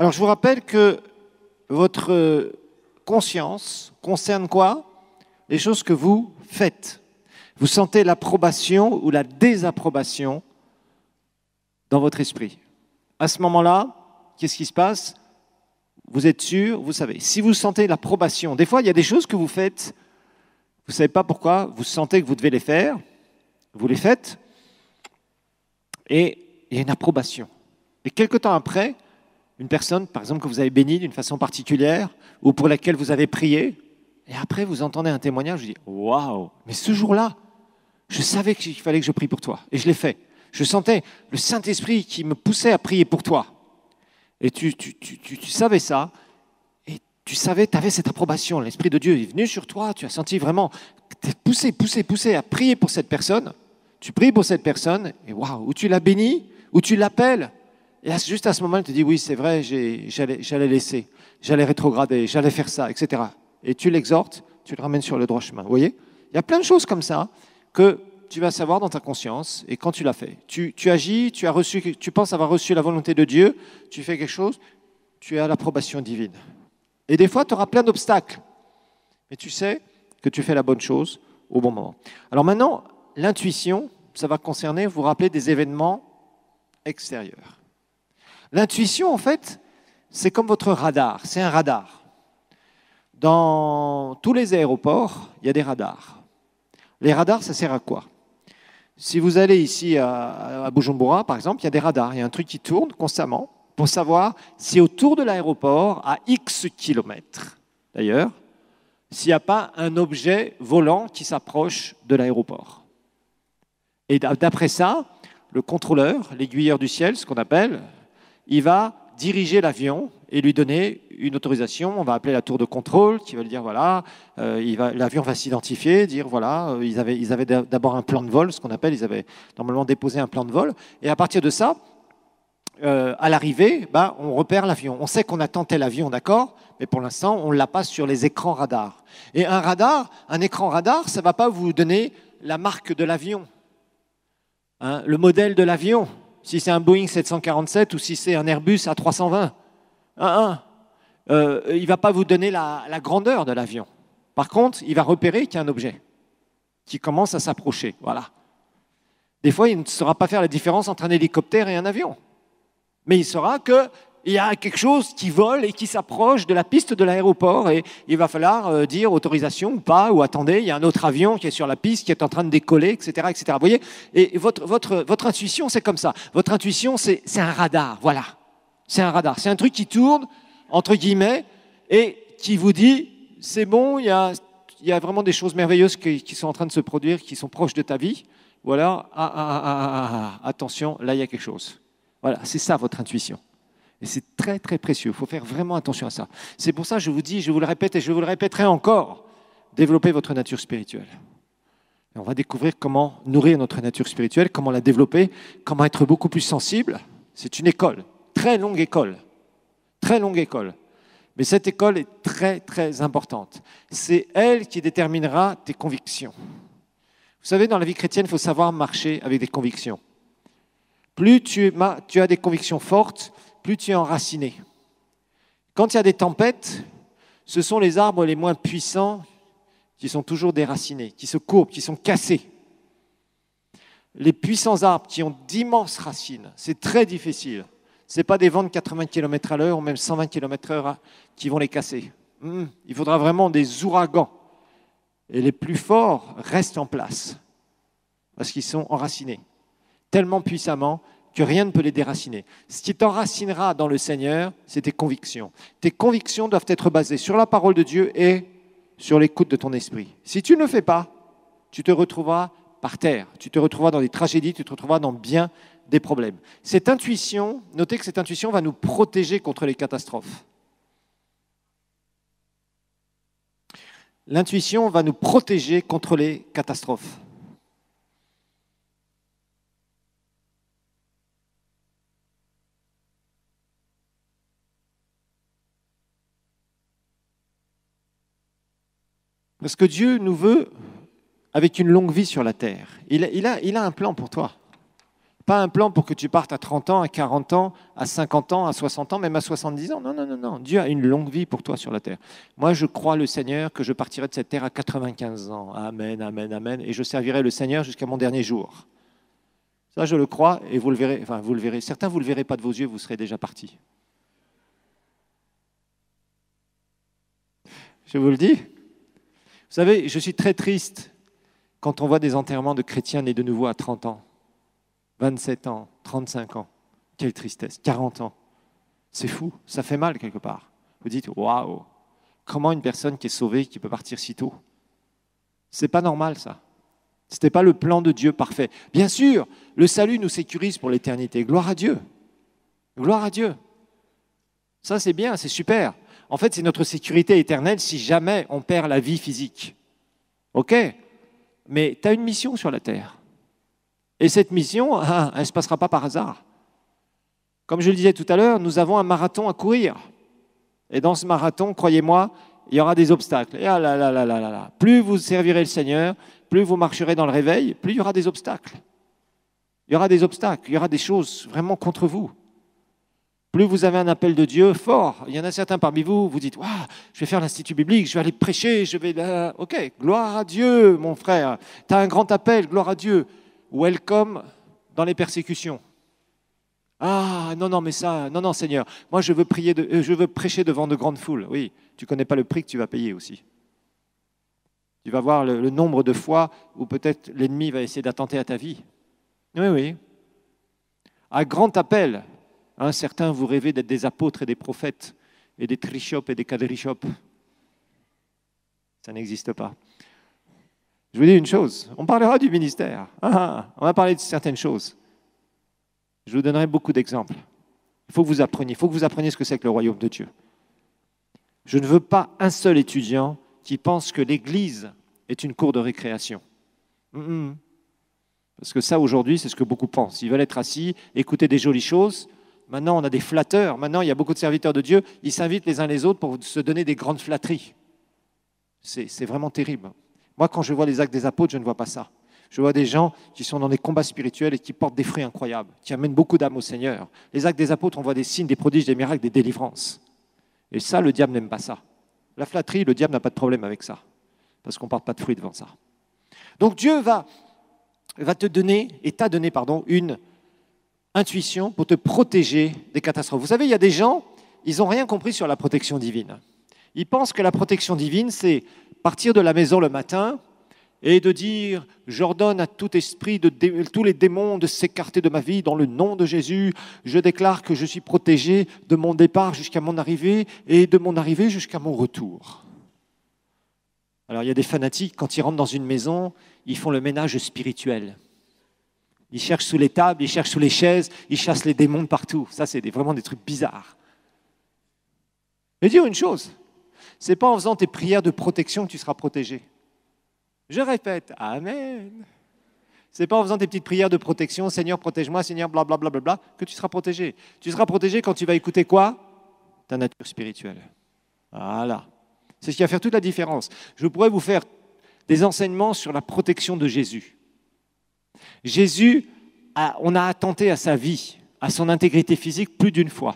Alors je vous rappelle que votre euh, conscience concerne quoi Les choses que vous faites. Vous sentez l'approbation ou la désapprobation dans votre esprit. À ce moment-là, qu'est-ce qui se passe Vous êtes sûr, vous savez. Si vous sentez l'approbation, des fois, il y a des choses que vous faites, vous ne savez pas pourquoi, vous sentez que vous devez les faire, vous les faites, et il y a une approbation. Et quelque temps après, une personne, par exemple, que vous avez bénie d'une façon particulière ou pour laquelle vous avez prié, et après vous entendez un témoignage, vous dites Waouh, mais ce jour-là, je savais qu'il fallait que je prie pour toi, et je l'ai fait. Je sentais le Saint-Esprit qui me poussait à prier pour toi. Et tu, tu, savais ça, et tu savais, tu avais cette approbation. L'Esprit de Dieu est venu sur toi, tu as senti vraiment, tu es poussé, poussé, poussé à prier pour cette personne. Tu pries pour cette personne, et waouh, ou tu la bénis, ou tu l'appelles, et juste à ce moment, il te dit, oui, c'est vrai, j'allais laisser, j'allais rétrograder, j'allais faire ça, etc. Et tu l'exhortes, tu le ramènes sur le droit chemin. Vous voyez Il y a plein de choses comme ça que tu vas savoir dans ta conscience et quand tu l'as fait. Tu, agis, tu, as reçu, tu penses avoir reçu la volonté de Dieu, tu fais quelque chose, tu as l'approbation divine. Et des fois, tu auras plein d'obstacles. Mais tu sais que tu fais la bonne chose au bon moment. Alors maintenant, l'intuition, ça va concerner, vous, rappeler des événements extérieurs. L'intuition, en fait, c'est comme votre radar, c'est un radar. Dans tous les aéroports, il y a des radars. Les radars, ça sert à quoi Si vous allez ici à, Bujumbura, par exemple, il y a des radars, il y a un truc qui tourne constamment pour savoir si autour de l'aéroport, à X kilomètres d'ailleurs, s'il n'y a pas un objet volant qui s'approche de l'aéroport. Et d'après ça, le contrôleur, l'aiguilleur du ciel, ce qu'on appelle, il va diriger l'avion et lui donner une autorisation. On va appeler la tour de contrôle qui va lui dire voilà, euh, l'avion va, s'identifier, dire voilà, euh, ils avaient, ils avaient d'abord un plan de vol, ce qu'on appelle, ils avaient normalement déposé un plan de vol. Et à partir de ça, euh, à l'arrivée, bah, on repère l'avion. On sait qu'on a tenté l'avion d'accord, mais pour l'instant, on l'a pas sur les écrans radars. Et un radar, un écran radar, ça va pas vous donner la marque de l'avion, hein, le modèle de l'avion si c'est un Boeing 747 ou si c'est un Airbus A320. Euh, il ne va pas vous donner la, la grandeur de l'avion. Par contre, il va repérer qu'il y a un objet qui commence à s'approcher. Voilà. Des fois, il ne saura pas faire la différence entre un hélicoptère et un avion. Mais il saura que il y a quelque chose qui vole et qui s'approche de la piste de l'aéroport et il va falloir euh, dire autorisation ou pas, ou attendez, il y a un autre avion qui est sur la piste, qui est en train de décoller, etc. etc. Vous voyez Et votre, votre, votre intuition, c'est comme ça. Votre intuition, c'est un radar, voilà. C'est un radar. C'est un truc qui tourne, entre guillemets, et qui vous dit, c'est bon, il y a, il y a vraiment des choses merveilleuses qui, sont en train de se produire, qui sont proches de ta vie. Ou ah, ah, ah, attention, là, il y a quelque chose. Voilà, c'est ça votre intuition. Et c'est très, très précieux. Il faut faire vraiment attention à ça. C'est pour ça que je vous dis, je vous le répète et je vous le répéterai encore, développez votre nature spirituelle. on va découvrir comment nourrir notre nature spirituelle, comment la développer, comment être beaucoup plus sensible. C'est une école, très longue école, très longue école. Mais cette école est très, très importante. C'est elle qui déterminera tes convictions. Vous savez, dans la vie chrétienne, il faut savoir marcher avec des convictions. Plus tu as des convictions fortes, plus tu es enraciné. Quand il y a des tempêtes, ce sont les arbres les moins puissants qui sont toujours déracinés, qui se courbent, qui sont cassés. Les puissants arbres qui ont d'immenses racines, c'est très difficile. Ce n'est pas des vents de 80 km à l'heure ou même 120 km l'heure hein, qui vont les casser. Hmm, il faudra vraiment des ouragans. Et les plus forts restent en place parce qu'ils sont enracinés tellement puissamment que rien ne peut les déraciner. Ce qui t'enracinera dans le Seigneur, c'est tes convictions. Tes convictions doivent être basées sur la parole de Dieu et sur l'écoute de ton esprit. Si tu ne le fais pas, tu te retrouveras par terre, tu te retrouveras dans des tragédies, tu te retrouveras dans bien des problèmes. Cette intuition, notez que cette intuition va nous protéger contre les catastrophes. L'intuition va nous protéger contre les catastrophes. Parce que Dieu nous veut avec une longue vie sur la terre. Il, a, a un plan pour toi. Pas un plan pour que tu partes à 30 ans, à 40 ans, à 50 ans, à 60 ans, même à 70 ans. Non, non, non, non. Dieu a une longue vie pour toi sur la terre. Moi, je crois le Seigneur que je partirai de cette terre à 95 ans. Amen, amen, amen. Et je servirai le Seigneur jusqu'à mon dernier jour. Ça, je le crois et vous le verrez. Enfin, vous le verrez. Certains, vous ne le verrez pas de vos yeux, vous serez déjà partis. Je vous le dis. Vous savez, je suis très triste quand on voit des enterrements de chrétiens nés de nouveau à 30 ans, 27 ans, 35 ans. Quelle tristesse, 40 ans. C'est fou, ça fait mal quelque part. Vous dites, waouh, comment une personne qui est sauvée, qui peut partir si tôt C'est pas normal ça. Ce n'était pas le plan de Dieu parfait. Bien sûr, le salut nous sécurise pour l'éternité. Gloire à Dieu. Gloire à Dieu. Ça, c'est bien, c'est super en fait, c'est notre sécurité éternelle si jamais on perd la vie physique. OK Mais tu as une mission sur la Terre. Et cette mission, ah, elle ne se passera pas par hasard. Comme je le disais tout à l'heure, nous avons un marathon à courir. Et dans ce marathon, croyez-moi, il y aura des obstacles. Et ah Plus vous servirez le Seigneur, plus vous marcherez dans le réveil, plus il y aura des obstacles. Il y aura des obstacles, il y aura des choses vraiment contre vous plus vous avez un appel de Dieu fort. Il y en a certains parmi vous, vous dites, je vais faire l'institut biblique, je vais aller prêcher, je vais... Ok, gloire à Dieu, mon frère. Tu as un grand appel, gloire à Dieu. Welcome dans les persécutions. Ah non, non, mais ça, non, non, Seigneur, moi je veux, prier de, euh, je veux prêcher devant de grandes foules. Oui, tu connais pas le prix que tu vas payer aussi. Tu vas voir le, le nombre de fois où peut-être l'ennemi va essayer d'attenter à ta vie. Oui, oui. Un grand appel, Hein, certains, vous rêvez d'être des apôtres et des prophètes, et des trichopes et des cadrichopes. Ça n'existe pas. Je vous dis une chose, on parlera du ministère. Ah, ah, on va parler de certaines choses. Je vous donnerai beaucoup d'exemples. Il faut vous appreniez, il faut que vous appreniez ce que c'est que le royaume de Dieu. Je ne veux pas un seul étudiant qui pense que l'Église est une cour de récréation. Mm, mm. Parce que ça, aujourd'hui, c'est ce que beaucoup pensent. Ils veulent être assis, écouter des jolies choses, Maintenant, on a des flatteurs. Maintenant, il y a beaucoup de serviteurs de Dieu. Ils s'invitent les uns les autres pour se donner des grandes flatteries. C'est vraiment terrible. Moi, quand je vois les actes des apôtres, je ne vois pas ça. Je vois des gens qui sont dans des combats spirituels et qui portent des fruits incroyables, qui amènent beaucoup d'âmes au Seigneur. Les actes des apôtres, on voit des signes, des prodiges, des miracles, des délivrances. Et ça, le diable n'aime pas ça. La flatterie, le diable n'a pas de problème avec ça, parce qu'on ne porte pas de fruits devant ça. Donc Dieu va, va te donner, et t'a donné, pardon, une intuition pour te protéger des catastrophes. Vous savez, il y a des gens, ils n'ont rien compris sur la protection divine. Ils pensent que la protection divine, c'est partir de la maison le matin et de dire J'ordonne à tout esprit, de tous les démons de s'écarter de ma vie dans le nom de Jésus. Je déclare que je suis protégé de mon départ jusqu'à mon arrivée et de mon arrivée jusqu'à mon retour. Alors il y a des fanatiques, quand ils rentrent dans une maison, ils font le ménage spirituel. Ils cherchent sous les tables, ils cherchent sous les chaises, ils chassent les démons partout. Ça, c'est vraiment des trucs bizarres. Mais dire une chose, c'est pas en faisant tes prières de protection que tu seras protégé. Je répète, Amen. C'est pas en faisant tes petites prières de protection, Seigneur, protège-moi, Seigneur, blablabla, bla, bla, bla, que tu seras protégé. Tu seras protégé quand tu vas écouter quoi Ta nature spirituelle. Voilà. C'est ce qui va faire toute la différence. Je pourrais vous faire des enseignements sur la protection de Jésus. Jésus, on a attenté à sa vie, à son intégrité physique plus d'une fois.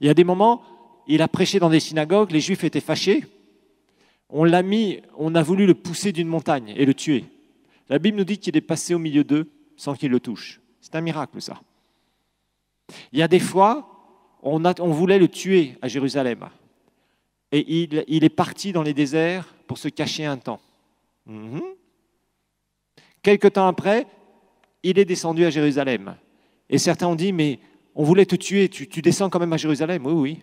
Il y a des moments, il a prêché dans des synagogues, les Juifs étaient fâchés. On l'a mis, on a voulu le pousser d'une montagne et le tuer. La Bible nous dit qu'il est passé au milieu d'eux sans qu'ils le touchent. C'est un miracle, ça. Il y a des fois, on, voulait le tuer à Jérusalem. Et il, est parti dans les déserts pour se cacher un temps. Mhm. Quelque temps après, il est descendu à Jérusalem. Et certains ont dit, mais on voulait te tuer, tu, descends quand même à Jérusalem. Oui, oui.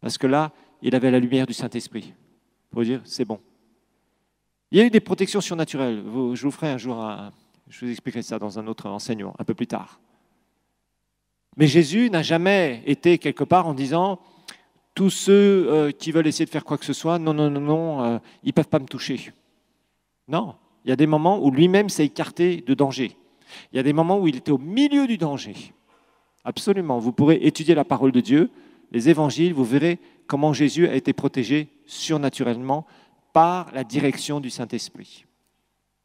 Parce que là, il avait la lumière du Saint-Esprit. Pour dire, c'est bon. Il y a eu des protections surnaturelles. Je vous ferai un jour, je vous expliquerai ça dans un autre enseignement, un peu plus tard. Mais Jésus n'a jamais été quelque part en disant, tous ceux euh, qui veulent essayer de faire quoi que ce soit, non, non, non, non, euh, ils ne peuvent pas me toucher. Non, il y a des moments où lui-même s'est écarté de danger. Il y a des moments où il était au milieu du danger. Absolument. Vous pourrez étudier la parole de Dieu, les évangiles, vous verrez comment Jésus a été protégé surnaturellement par la direction du Saint-Esprit,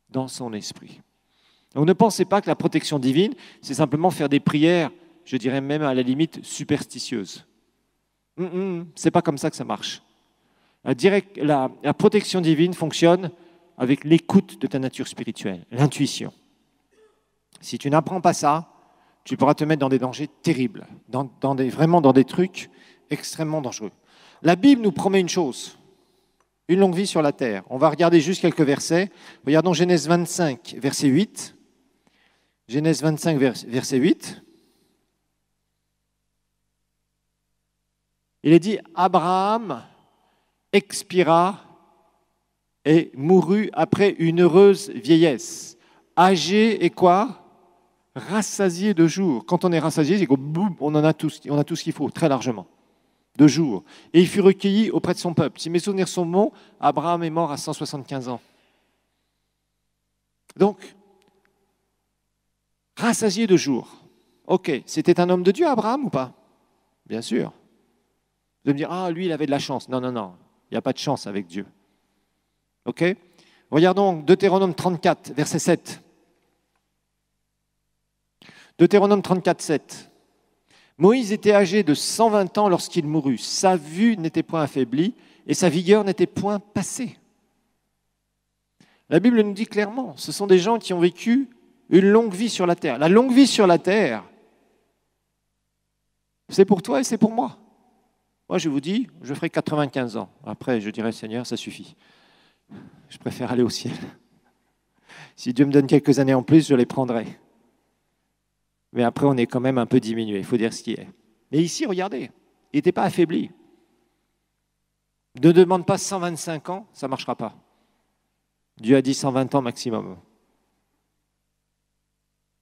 dans son esprit. Donc ne pensez pas que la protection divine, c'est simplement faire des prières, je dirais même à la limite superstitieuses. c'est pas comme ça que ça marche. la protection divine fonctionne avec l'écoute de ta nature spirituelle, l'intuition. Si tu n'apprends pas ça, tu pourras te mettre dans des dangers terribles, dans, des, vraiment dans des trucs extrêmement dangereux. La Bible nous promet une chose, une longue vie sur la terre. On va regarder juste quelques versets. Regardons Genèse 25, verset 8. Genèse 25, verset 8. Il est dit, Abraham expira et mourut après une heureuse vieillesse. Âgé et quoi Rassasié de jours. Quand on est rassasié, on en a tout, on a tout ce qu'il faut, très largement. De jours. Et il fut recueilli auprès de son peuple. Si mes souvenirs sont bons, Abraham est mort à 175 ans. Donc, rassasié de jours. Ok, c'était un homme de Dieu, Abraham, ou pas Bien sûr. De me dire, ah, lui, il avait de la chance. Non, non, non, il n'y a pas de chance avec Dieu. Ok Regardons Deutéronome 34, verset 7. Deutéronome 34, 7. Moïse était âgé de 120 ans lorsqu'il mourut. Sa vue n'était point affaiblie et sa vigueur n'était point passée. La Bible nous dit clairement, ce sont des gens qui ont vécu une longue vie sur la terre. La longue vie sur la terre, c'est pour toi et c'est pour moi. Moi, je vous dis, je ferai 95 ans. Après, je dirai, Seigneur, ça suffit je préfère aller au ciel. Si Dieu me donne quelques années en plus, je les prendrai. Mais après, on est quand même un peu diminué, il faut dire ce qui est. Mais ici, regardez, il n'était pas affaibli. Ne demande pas 125 ans, ça ne marchera pas. Dieu a dit 120 ans maximum.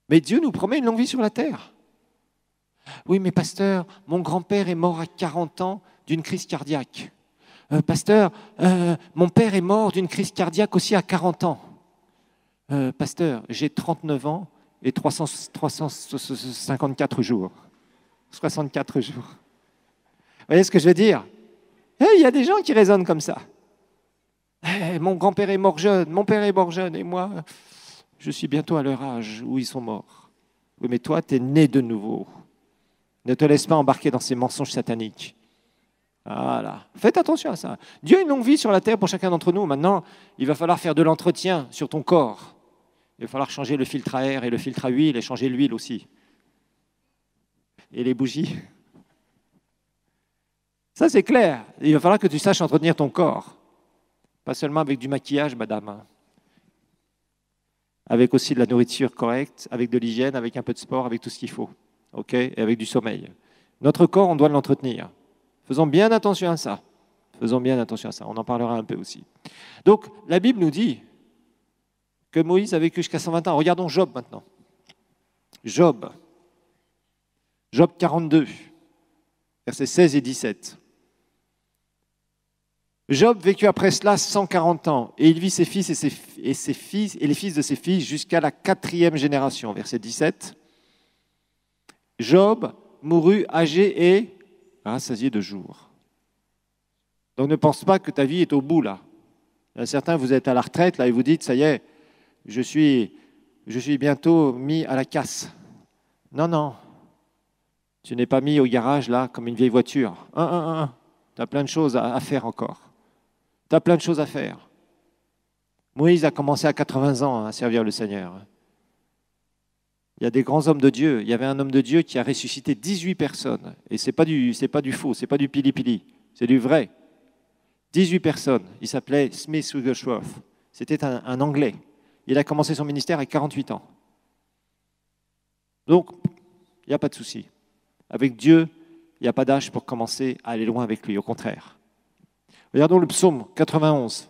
Mais Dieu nous promet une longue vie sur la terre. Oui, mais pasteur, mon grand-père est mort à 40 ans d'une crise cardiaque. Euh, pasteur, euh, mon père est mort d'une crise cardiaque aussi à 40 ans. Euh, pasteur, j'ai 39 ans et 300, 354 jours. 64 jours. Vous voyez ce que je veux dire eh, Il y a des gens qui raisonnent comme ça. Eh, mon grand-père est mort jeune, mon père est mort jeune, et moi, je suis bientôt à leur âge où ils sont morts. Oui, mais toi, tu es né de nouveau. Ne te laisse pas embarquer dans ces mensonges sataniques. Voilà. Faites attention à ça. Dieu a une longue vie sur la terre pour chacun d'entre nous. Maintenant, il va falloir faire de l'entretien sur ton corps. Il va falloir changer le filtre à air et le filtre à huile et changer l'huile aussi. Et les bougies. Ça, c'est clair. Il va falloir que tu saches entretenir ton corps. Pas seulement avec du maquillage, madame. Hein. Avec aussi de la nourriture correcte, avec de l'hygiène, avec un peu de sport, avec tout ce qu'il faut. OK Et avec du sommeil. Notre corps, on doit l'entretenir. Faisons bien attention à ça. Faisons bien attention à ça. On en parlera un peu aussi. Donc, la Bible nous dit que Moïse a vécu jusqu'à 120 ans. Regardons Job maintenant. Job. Job 42, versets 16 et 17. Job vécut après cela 140 ans, et il vit ses fils et, ses fils et les fils de ses fils jusqu'à la quatrième génération. Verset 17. Job mourut âgé et rassasié hein, de jour. Donc ne pense pas que ta vie est au bout là. Euh, certains, vous êtes à la retraite là et vous dites, ça y est, je suis, je suis bientôt mis à la casse. Non, non, tu n'es pas mis au garage là comme une vieille voiture. Tu as plein de choses à faire encore. Tu as plein de choses à faire. Moïse a commencé à 80 ans à servir le Seigneur. Il y a des grands hommes de Dieu. Il y avait un homme de Dieu qui a ressuscité 18 personnes. Et ce n'est pas, du, pas du faux, ce n'est pas du pili-pili, c'est du vrai. 18 personnes. Il s'appelait Smith Wigglesworth. C'était un, un Anglais. Il a commencé son ministère à 48 ans. Donc, il n'y a pas de souci. Avec Dieu, il n'y a pas d'âge pour commencer à aller loin avec lui, au contraire. Regardons le psaume 91,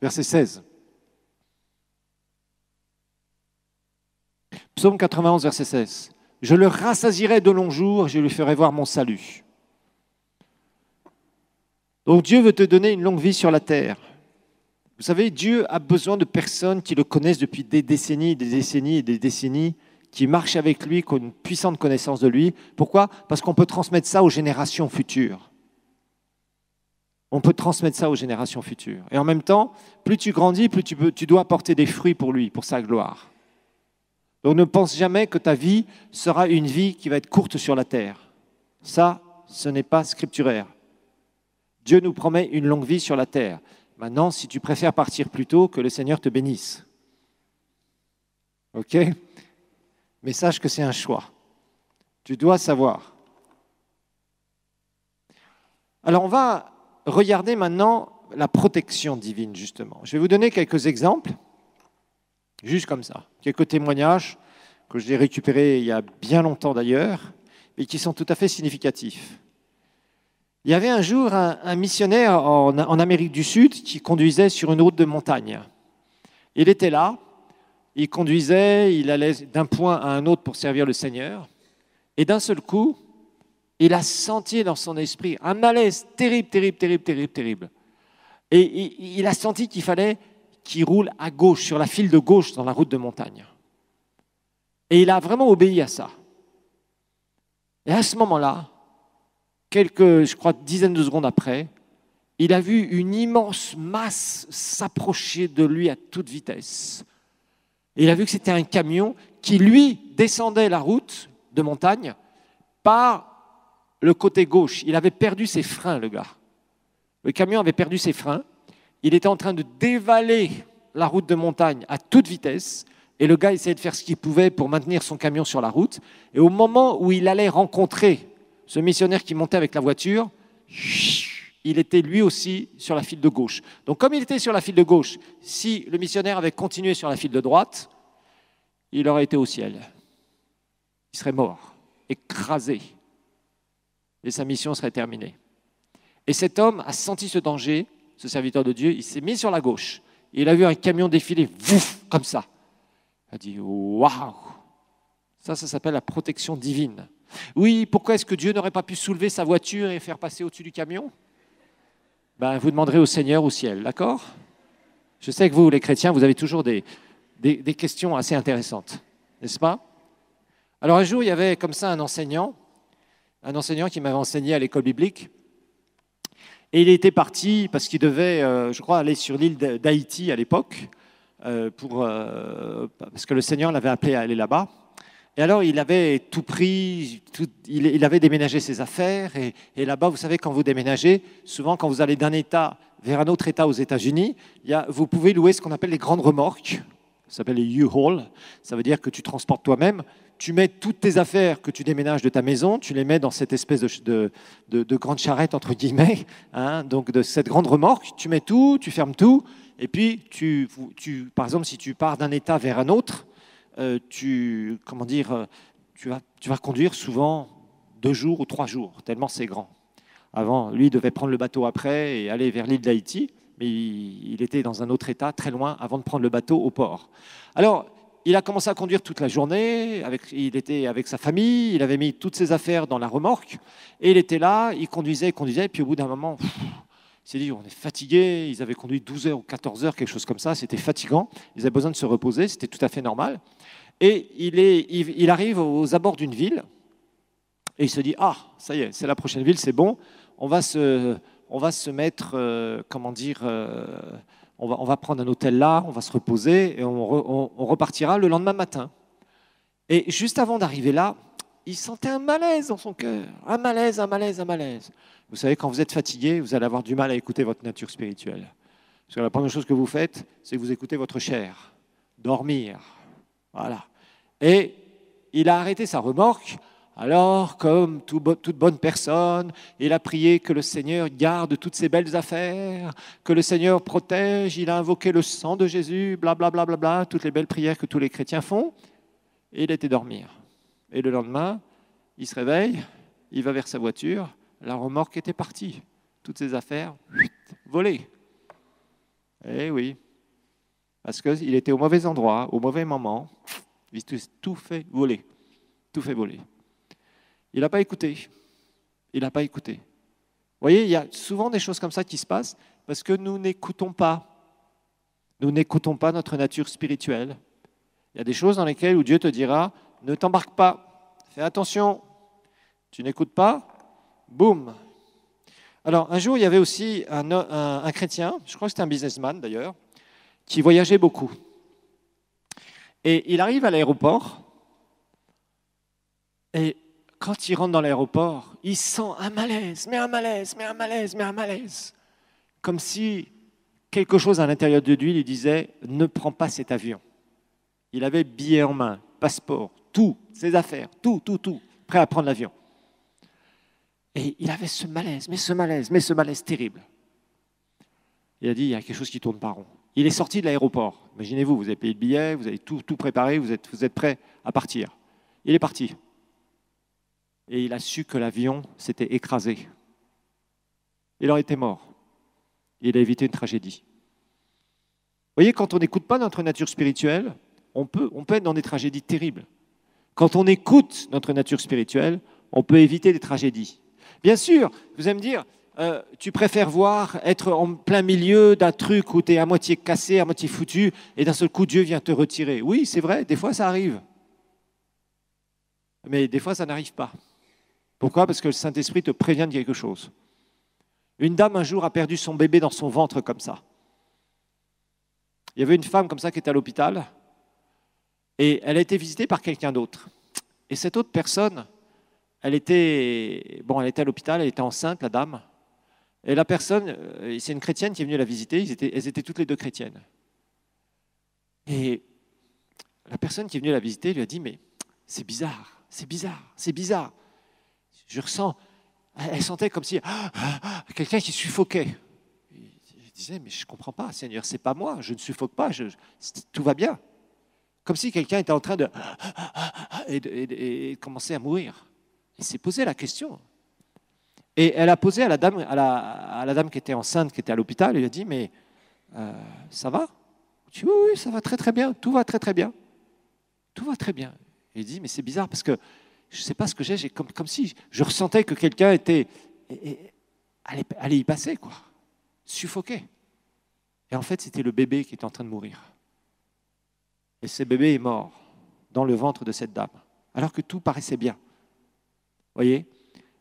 verset 16. Psaume 91, verset 16. Je le rassasirai de longs jours, je lui ferai voir mon salut. Donc Dieu veut te donner une longue vie sur la terre. Vous savez, Dieu a besoin de personnes qui le connaissent depuis des décennies, des décennies et des décennies, qui marchent avec lui, qui ont une puissante connaissance de lui. Pourquoi Parce qu'on peut transmettre ça aux générations futures. On peut transmettre ça aux générations futures. Et en même temps, plus tu grandis, plus tu, tu dois apporter des fruits pour lui, pour sa gloire. Donc ne pense jamais que ta vie sera une vie qui va être courte sur la terre. Ça, ce n'est pas scripturaire. Dieu nous promet une longue vie sur la terre. Maintenant, si tu préfères partir plus tôt, que le Seigneur te bénisse. OK Mais sache que c'est un choix. Tu dois savoir. Alors on va regarder maintenant la protection divine, justement. Je vais vous donner quelques exemples. Juste comme ça. Quelques témoignages que j'ai récupérés il y a bien longtemps d'ailleurs, mais qui sont tout à fait significatifs. Il y avait un jour un, missionnaire en, Amérique du Sud qui conduisait sur une route de montagne. Il était là, il conduisait, il allait d'un point à un autre pour servir le Seigneur. Et d'un seul coup, il a senti dans son esprit un malaise terrible, terrible, terrible, terrible, terrible. Et il a senti qu'il fallait qui roule à gauche, sur la file de gauche dans la route de montagne. Et il a vraiment obéi à ça. Et à ce moment-là, quelques, je crois, dizaines de secondes après, il a vu une immense masse s'approcher de lui à toute vitesse. Et il a vu que c'était un camion qui, lui, descendait la route de montagne par le côté gauche. Il avait perdu ses freins, le gars. Le camion avait perdu ses freins il était en train de dévaler la route de montagne à toute vitesse. Et le gars essayait de faire ce qu'il pouvait pour maintenir son camion sur la route. Et au moment où il allait rencontrer ce missionnaire qui montait avec la voiture, il était lui aussi sur la file de gauche. Donc comme il était sur la file de gauche, si le missionnaire avait continué sur la file de droite, il aurait été au ciel. Il serait mort, écrasé. Et sa mission serait terminée. Et cet homme a senti ce danger ce serviteur de Dieu, il s'est mis sur la gauche. il a vu un camion défiler, vouf, comme ça. Il a dit Waouh Ça, ça s'appelle la protection divine. Oui, pourquoi est-ce que Dieu n'aurait pas pu soulever sa voiture et faire passer au-dessus du camion ben, Vous demanderez au Seigneur au ciel, d'accord Je sais que vous, les chrétiens, vous avez toujours des questions assez intéressantes, n'est-ce pas Alors un jour, il y avait comme ça un enseignant, un enseignant qui m'avait enseigné à l'école biblique, et il était parti parce qu'il devait, euh, je crois, aller sur l'île d'Haïti à l'époque, euh, pour, euh, parce que le Seigneur l'avait appelé à aller là-bas. Et alors, il avait tout pris, il, avait déménagé ses affaires. Et, et là-bas, vous savez, quand vous déménagez, souvent, quand vous allez d'un État vers un autre État aux États-Unis, vous pouvez louer ce qu'on appelle les grandes remorques. Ça s'appelle les U-Haul. Ça veut dire que tu transportes toi-même tu mets toutes tes affaires que tu déménages de ta maison, tu les mets dans cette espèce de, grande charrette, entre guillemets, hein, donc de cette grande remorque, tu mets tout, tu fermes tout, et puis, tu, tu par exemple, si tu pars d'un état vers un autre, euh, tu, comment dire, euh, tu vas, tu vas conduire souvent deux jours ou trois jours, tellement c'est grand. Avant, lui, devait prendre le bateau après et aller vers l'île d'Haïti, mais il, il était dans un autre état, très loin, avant de prendre le bateau au port. Alors, il a commencé à conduire toute la journée, il était avec sa famille, il avait mis toutes ses affaires dans la remorque, et il était là, il conduisait, il conduisait, et puis au bout d'un moment, il s'est dit, on est fatigué, ils avaient conduit 12 heures ou 14 heures, quelque chose comme ça, c'était fatigant, ils avaient besoin de se reposer, c'était tout à fait normal. Et il, arrive aux abords d'une ville, et il se dit, ah, ça y est, c'est la prochaine ville, c'est bon, on va se, on va se mettre, euh, comment dire, euh, on va, prendre un hôtel là, on va se reposer et on, repartira le lendemain matin. Et juste avant d'arriver là, il sentait un malaise dans son cœur, un malaise, un malaise, un malaise. Vous savez, quand vous êtes fatigué, vous allez avoir du mal à écouter votre nature spirituelle. Parce que la première chose que vous faites, c'est vous écoutez votre chair, dormir. Voilà. Et il a arrêté sa remorque alors, comme toute bonne personne, il a prié que le Seigneur garde toutes ses belles affaires, que le Seigneur protège, il a invoqué le sang de Jésus, blablabla, bla, bla, bla, toutes les belles prières que tous les chrétiens font, et il était dormir. Et le lendemain, il se réveille, il va vers sa voiture, la remorque était partie, toutes ses affaires volées. Eh oui, parce qu'il était au mauvais endroit, au mauvais moment, il tout fait voler, tout fait voler. Il n'a pas écouté. Il n'a pas écouté. Vous voyez, il y a souvent des choses comme ça qui se passent parce que nous n'écoutons pas. Nous n'écoutons pas notre nature spirituelle. Il y a des choses dans lesquelles où Dieu te dira, ne t'embarque pas, fais attention, tu n'écoutes pas, boum. Alors un jour, il y avait aussi un, un chrétien, je crois que c'était un businessman d'ailleurs, qui voyageait beaucoup. Et il arrive à l'aéroport, et quand il rentre dans l'aéroport, il sent un malaise, mais un malaise, mais un malaise, mais un malaise. Comme si quelque chose à l'intérieur de lui lui disait Ne prends pas cet avion. Il avait billet en main, passeport, tout, ses affaires, tout, tout, tout, prêt à prendre l'avion. Et il avait ce malaise, mais ce malaise, mais ce malaise terrible. Il a dit, il y a quelque chose qui tourne pas rond. Il est sorti de l'aéroport. Imaginez-vous, vous avez payé le billet, vous avez tout, tout préparé, vous êtes, vous êtes prêt à partir. Il est parti et il a su que l'avion s'était écrasé. Il aurait été mort. Il a évité une tragédie. Vous voyez, quand on n'écoute pas notre nature spirituelle, on peut, on être dans des tragédies terribles. Quand on écoute notre nature spirituelle, on peut éviter des tragédies. Bien sûr, vous allez me dire, euh, tu préfères voir être en plein milieu d'un truc où tu es à moitié cassé, à moitié foutu, et d'un seul coup Dieu vient te retirer. Oui, c'est vrai, des fois ça arrive. Mais des fois ça n'arrive pas. Pourquoi Parce que le Saint-Esprit te prévient de quelque chose. Une dame un jour a perdu son bébé dans son ventre comme ça. Il y avait une femme comme ça qui était à l'hôpital et elle a été visitée par quelqu'un d'autre. Et cette autre personne, elle était, bon, elle était à l'hôpital, elle était enceinte, la dame. Et la personne, euh, c'est une chrétienne qui est venue la visiter, ils étaient, elles étaient toutes les deux chrétiennes. Et la personne qui est venue la visiter lui a dit, mais c'est bizarre, c'est bizarre, c'est bizarre je ressens. Elle sentait comme si ah, quelqu'un qui suffoquait. Je disais, mais je ne comprends pas, Seigneur, c'est pas moi, je ne suffoque pas, je, tout va bien. Comme si quelqu'un était en train de, et, commencer à mourir. Il s'est posé la question. Et elle a posé à la dame, à la, à la dame qui était enceinte, qui était à l'hôpital, elle a dit, mais euh, ça va oui, oui, ça va très très bien, tout va très très bien. Tout va très bien. il dit, mais c'est bizarre parce que je ne sais pas ce que j'ai, comme, si je ressentais que quelqu'un était allait, y passer, quoi, suffoqué. Et en fait, c'était le bébé qui était en train de mourir. Et ce bébé est mort dans le ventre de cette dame, alors que tout paraissait bien. Voyez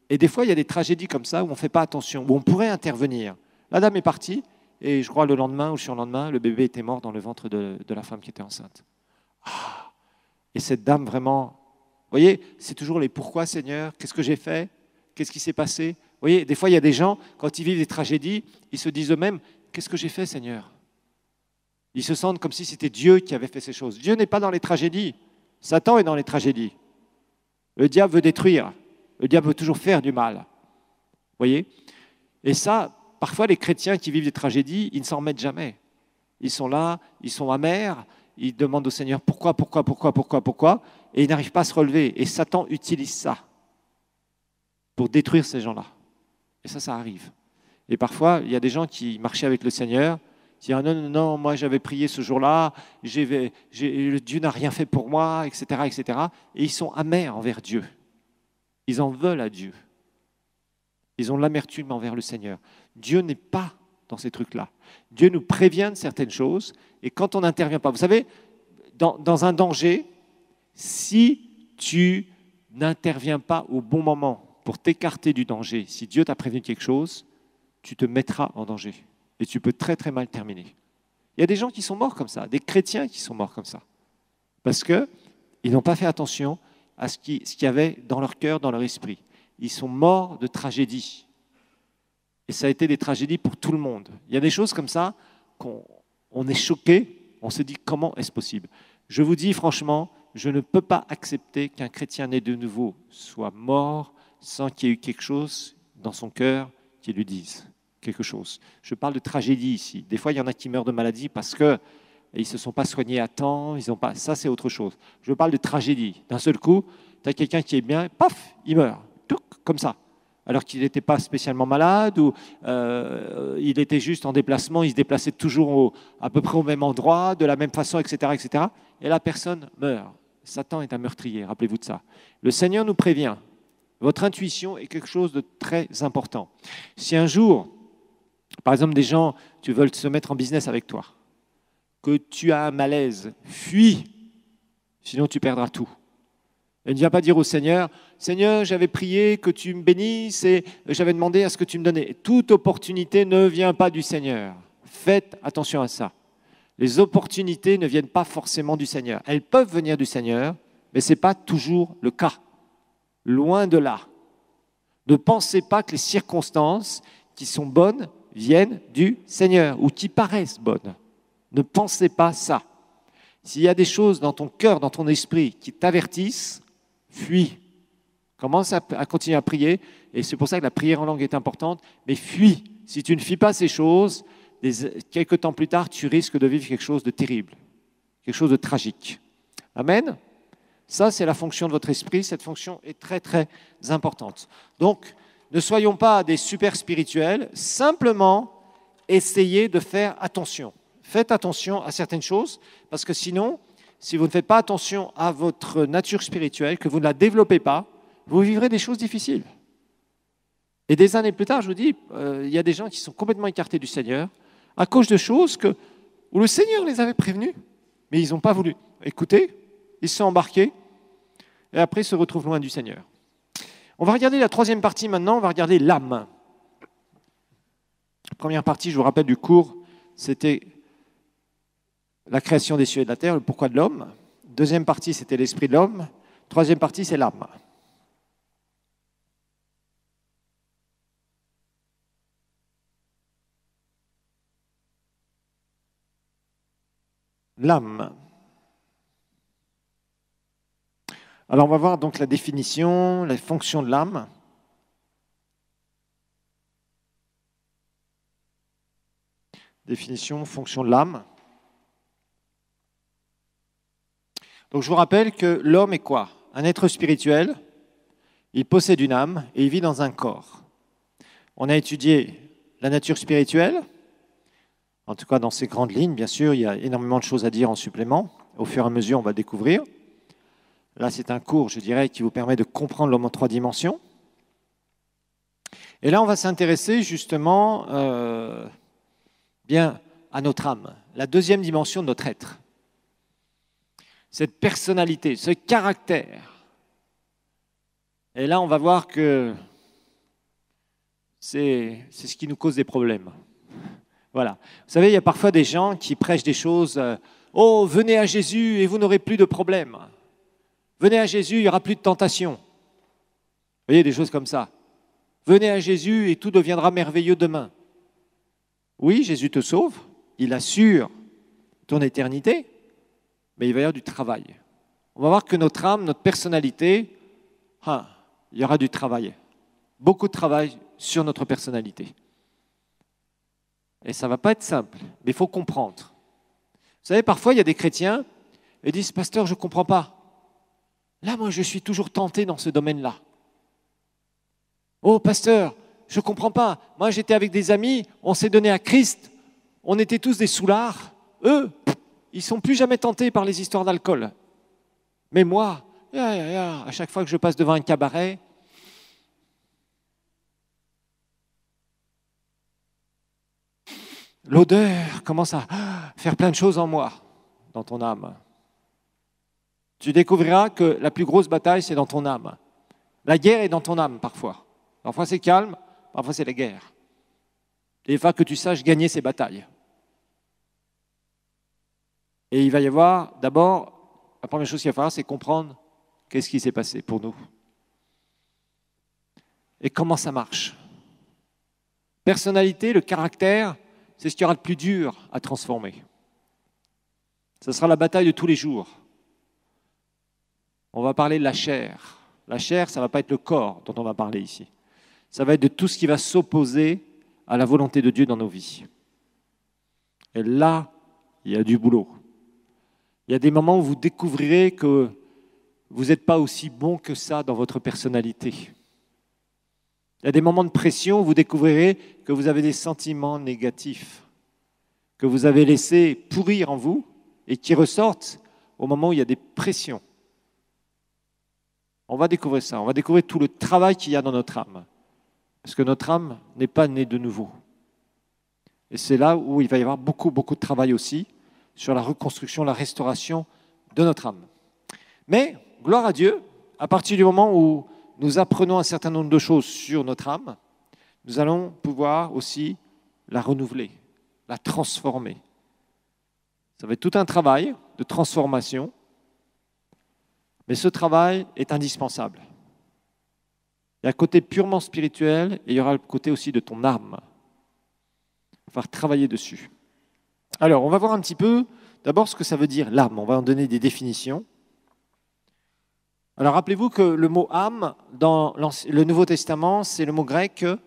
Et des fois, il y a des tragédies comme ça où on ne fait pas attention, où on pourrait intervenir. La dame est partie, et je crois le lendemain ou sur le lendemain, le bébé était mort dans le ventre de, de la femme qui était enceinte. Ah et cette dame, vraiment, voyez, c'est toujours les pourquoi Seigneur, qu'est-ce que j'ai fait, qu'est-ce qui s'est passé. Vous voyez, des fois, il y a des gens, quand ils vivent des tragédies, ils se disent eux-mêmes, qu'est-ce que j'ai fait Seigneur Ils se sentent comme si c'était Dieu qui avait fait ces choses. Dieu n'est pas dans les tragédies, Satan est dans les tragédies. Le diable veut détruire, le diable veut toujours faire du mal. Vous voyez Et ça, parfois les chrétiens qui vivent des tragédies, ils ne s'en remettent jamais. Ils sont là, ils sont amers, ils demandent au Seigneur pourquoi, pourquoi, pourquoi, pourquoi, pourquoi et ils n'arrivent pas à se relever. Et Satan utilise ça pour détruire ces gens-là. Et ça, ça arrive. Et parfois, il y a des gens qui marchaient avec le Seigneur, qui disent ah, non, non, non, moi j'avais prié ce jour-là, Dieu n'a rien fait pour moi, etc., etc. Et ils sont amers envers Dieu. Ils en veulent à Dieu. Ils ont l'amertume envers le Seigneur. Dieu n'est pas dans ces trucs-là. Dieu nous prévient de certaines choses, et quand on n'intervient pas, vous savez, dans un danger, si tu n'interviens pas au bon moment pour t'écarter du danger, si Dieu t'a prévenu quelque chose, tu te mettras en danger et tu peux très très mal terminer. Il y a des gens qui sont morts comme ça, des chrétiens qui sont morts comme ça, parce qu'ils n'ont pas fait attention à ce qu'il ce y avait dans leur cœur, dans leur esprit. Ils sont morts de tragédie. Et ça a été des tragédies pour tout le monde. Il y a des choses comme ça qu'on on est choqué, on se dit comment est-ce possible. Je vous dis franchement, je ne peux pas accepter qu'un chrétien né de nouveau soit mort sans qu'il y ait eu quelque chose dans son cœur qui lui dise quelque chose. Je parle de tragédie ici. Des fois, il y en a qui meurent de maladie parce que ils ne se sont pas soignés à temps, ils ont pas. Ça, c'est autre chose. Je parle de tragédie. D'un seul coup, tu as quelqu'un qui est bien, paf, il meurt, tout comme ça. Alors qu'il n'était pas spécialement malade ou euh, il était juste en déplacement, il se déplaçait toujours à peu près au même endroit, de la même façon, etc., etc. Et la personne meurt. Satan est un meurtrier, rappelez-vous de ça. Le Seigneur nous prévient. Votre intuition est quelque chose de très important. Si un jour, par exemple, des gens, tu veulent se mettre en business avec toi, que tu as un malaise, fuis, sinon tu perdras tout. Et ne viens pas dire au Seigneur, Seigneur, j'avais prié que tu me bénisses et j'avais demandé à ce que tu me donnais. Toute opportunité ne vient pas du Seigneur. Faites attention à ça. Les opportunités ne viennent pas forcément du Seigneur. Elles peuvent venir du Seigneur, mais ce n'est pas toujours le cas. Loin de là. Ne pensez pas que les circonstances qui sont bonnes viennent du Seigneur ou qui paraissent bonnes. Ne pensez pas ça. S'il y a des choses dans ton cœur, dans ton esprit qui t'avertissent, fuis. Commence à, continuer à prier, et c'est pour ça que la prière en langue est importante, mais fuis. Si tu ne fuis pas ces choses, quelques temps plus tard, tu risques de vivre quelque chose de terrible, quelque chose de tragique. Amen Ça, c'est la fonction de votre esprit. Cette fonction est très, très importante. Donc, ne soyons pas des super spirituels, simplement essayez de faire attention. Faites attention à certaines choses, parce que sinon, si vous ne faites pas attention à votre nature spirituelle, que vous ne la développez pas, vous vivrez des choses difficiles. Et des années plus tard, je vous dis, euh, il y a des gens qui sont complètement écartés du Seigneur, à cause de choses que, où le Seigneur les avait prévenus, mais ils n'ont pas voulu écouter, ils se sont embarqués, et après se retrouvent loin du Seigneur. On va regarder la troisième partie maintenant, on va regarder l'âme. première partie, je vous rappelle du cours, c'était la création des cieux et de la terre, le pourquoi de l'homme. Deuxième partie, c'était l'esprit de l'homme. Troisième partie, c'est l'âme. l'âme. Alors on va voir donc la définition, la fonction de l'âme. Définition, fonction de l'âme. Donc je vous rappelle que l'homme est quoi Un être spirituel, il possède une âme et il vit dans un corps. On a étudié la nature spirituelle, en tout cas, dans ces grandes lignes, bien sûr, il y a énormément de choses à dire en supplément. Au fur et à mesure, on va découvrir. Là, c'est un cours, je dirais, qui vous permet de comprendre l'homme en trois dimensions. Et là, on va s'intéresser justement euh, bien à notre âme, la deuxième dimension de notre être. Cette personnalité, ce caractère. Et là, on va voir que c'est ce qui nous cause des problèmes. Voilà. Vous savez, il y a parfois des gens qui prêchent des choses. Euh, oh, venez à Jésus et vous n'aurez plus de problème. Venez à Jésus, il n'y aura plus de tentation. Vous voyez, des choses comme ça. Venez à Jésus et tout deviendra merveilleux demain. Oui, Jésus te sauve, il assure ton éternité, mais il va y avoir du travail. On va voir que notre âme, notre personnalité, hein, il y aura du travail. Beaucoup de travail sur notre personnalité. Et ça ne va pas être simple, mais il faut comprendre. Vous savez, parfois, il y a des chrétiens et disent, pasteur, je ne comprends pas. Là, moi, je suis toujours tenté dans ce domaine-là. Oh, pasteur, je ne comprends pas. Moi, j'étais avec des amis, on s'est donné à Christ, on était tous des soulards. Eux, ils sont plus jamais tentés par les histoires d'alcool. Mais moi, à chaque fois que je passe devant un cabaret, L'odeur commence à faire plein de choses en moi, dans ton âme. Tu découvriras que la plus grosse bataille, c'est dans ton âme. La guerre est dans ton âme parfois. Parfois c'est calme, parfois c'est la guerre. il va que tu saches gagner ces batailles. Et il va y avoir, d'abord, la première chose qu'il va falloir, c'est comprendre qu'est-ce qui s'est passé pour nous. Et comment ça marche. Personnalité, le caractère, c'est ce qui aura de plus dur à transformer. Ce sera la bataille de tous les jours. On va parler de la chair. La chair, ça ne va pas être le corps dont on va parler ici. Ça va être de tout ce qui va s'opposer à la volonté de Dieu dans nos vies. Et là, il y a du boulot. Il y a des moments où vous découvrirez que vous n'êtes pas aussi bon que ça dans votre personnalité. Il y a des moments de pression où vous découvrirez que vous avez des sentiments négatifs, que vous avez laissé pourrir en vous et qui ressortent au moment où il y a des pressions. On va découvrir ça, on va découvrir tout le travail qu'il y a dans notre âme. Parce que notre âme n'est pas née de nouveau. Et c'est là où il va y avoir beaucoup, beaucoup de travail aussi sur la reconstruction, la restauration de notre âme. Mais, gloire à Dieu, à partir du moment où nous apprenons un certain nombre de choses sur notre âme, nous allons pouvoir aussi la renouveler, la transformer. Ça va être tout un travail de transformation, mais ce travail est indispensable. Il y a un côté purement spirituel et il y aura le côté aussi de ton âme. Il va travailler dessus. Alors, on va voir un petit peu d'abord ce que ça veut dire l'âme. On va en donner des définitions. Alors rappelez-vous que le mot âme dans le Nouveau Testament, c'est le mot grec euh,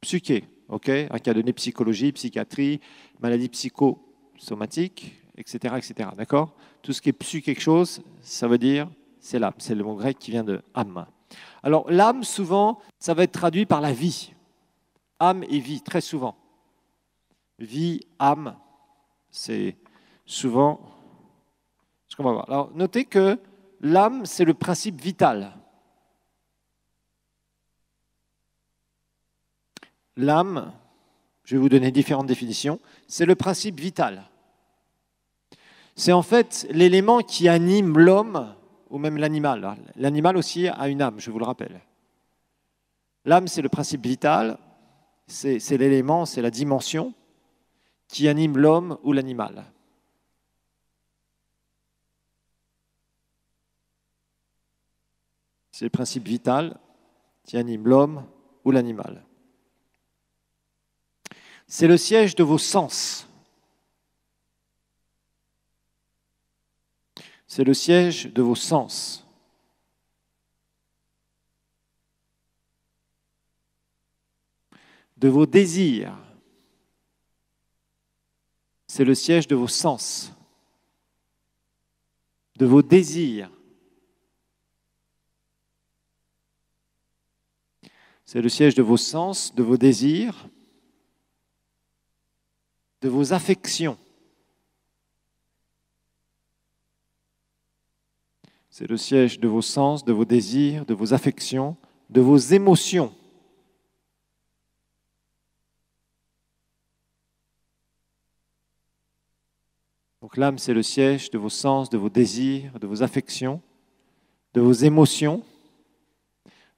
psyché, ok, a donné psychologie, psychiatrie, maladie psychosomatique, etc. etc. D'accord Tout ce qui est psy quelque chose, ça veut dire c'est l'âme, c'est le mot grec qui vient de âme. Alors l'âme, souvent, ça va être traduit par la vie. Âme et vie, très souvent. Vie, âme, c'est souvent ce qu'on va voir. Alors notez que l'âme, c'est le principe vital. L'âme, je vais vous donner différentes définitions, c'est le principe vital. C'est en fait l'élément qui anime l'homme ou même l'animal. L'animal aussi a une âme, je vous le rappelle. L'âme, c'est le principe vital, c'est l'élément, c'est la dimension qui anime l'homme ou l'animal. C'est le principe vital qui anime l'homme ou l'animal. C'est le siège de vos sens. C'est le siège de vos sens. De vos désirs. C'est le siège de vos sens. De vos désirs. C'est le siège de vos sens, de vos désirs, de vos affections. C'est le siège de vos sens, de vos désirs, de vos affections, de vos émotions. Donc l'âme, c'est le siège de vos sens, de vos désirs, de vos affections, de vos émotions,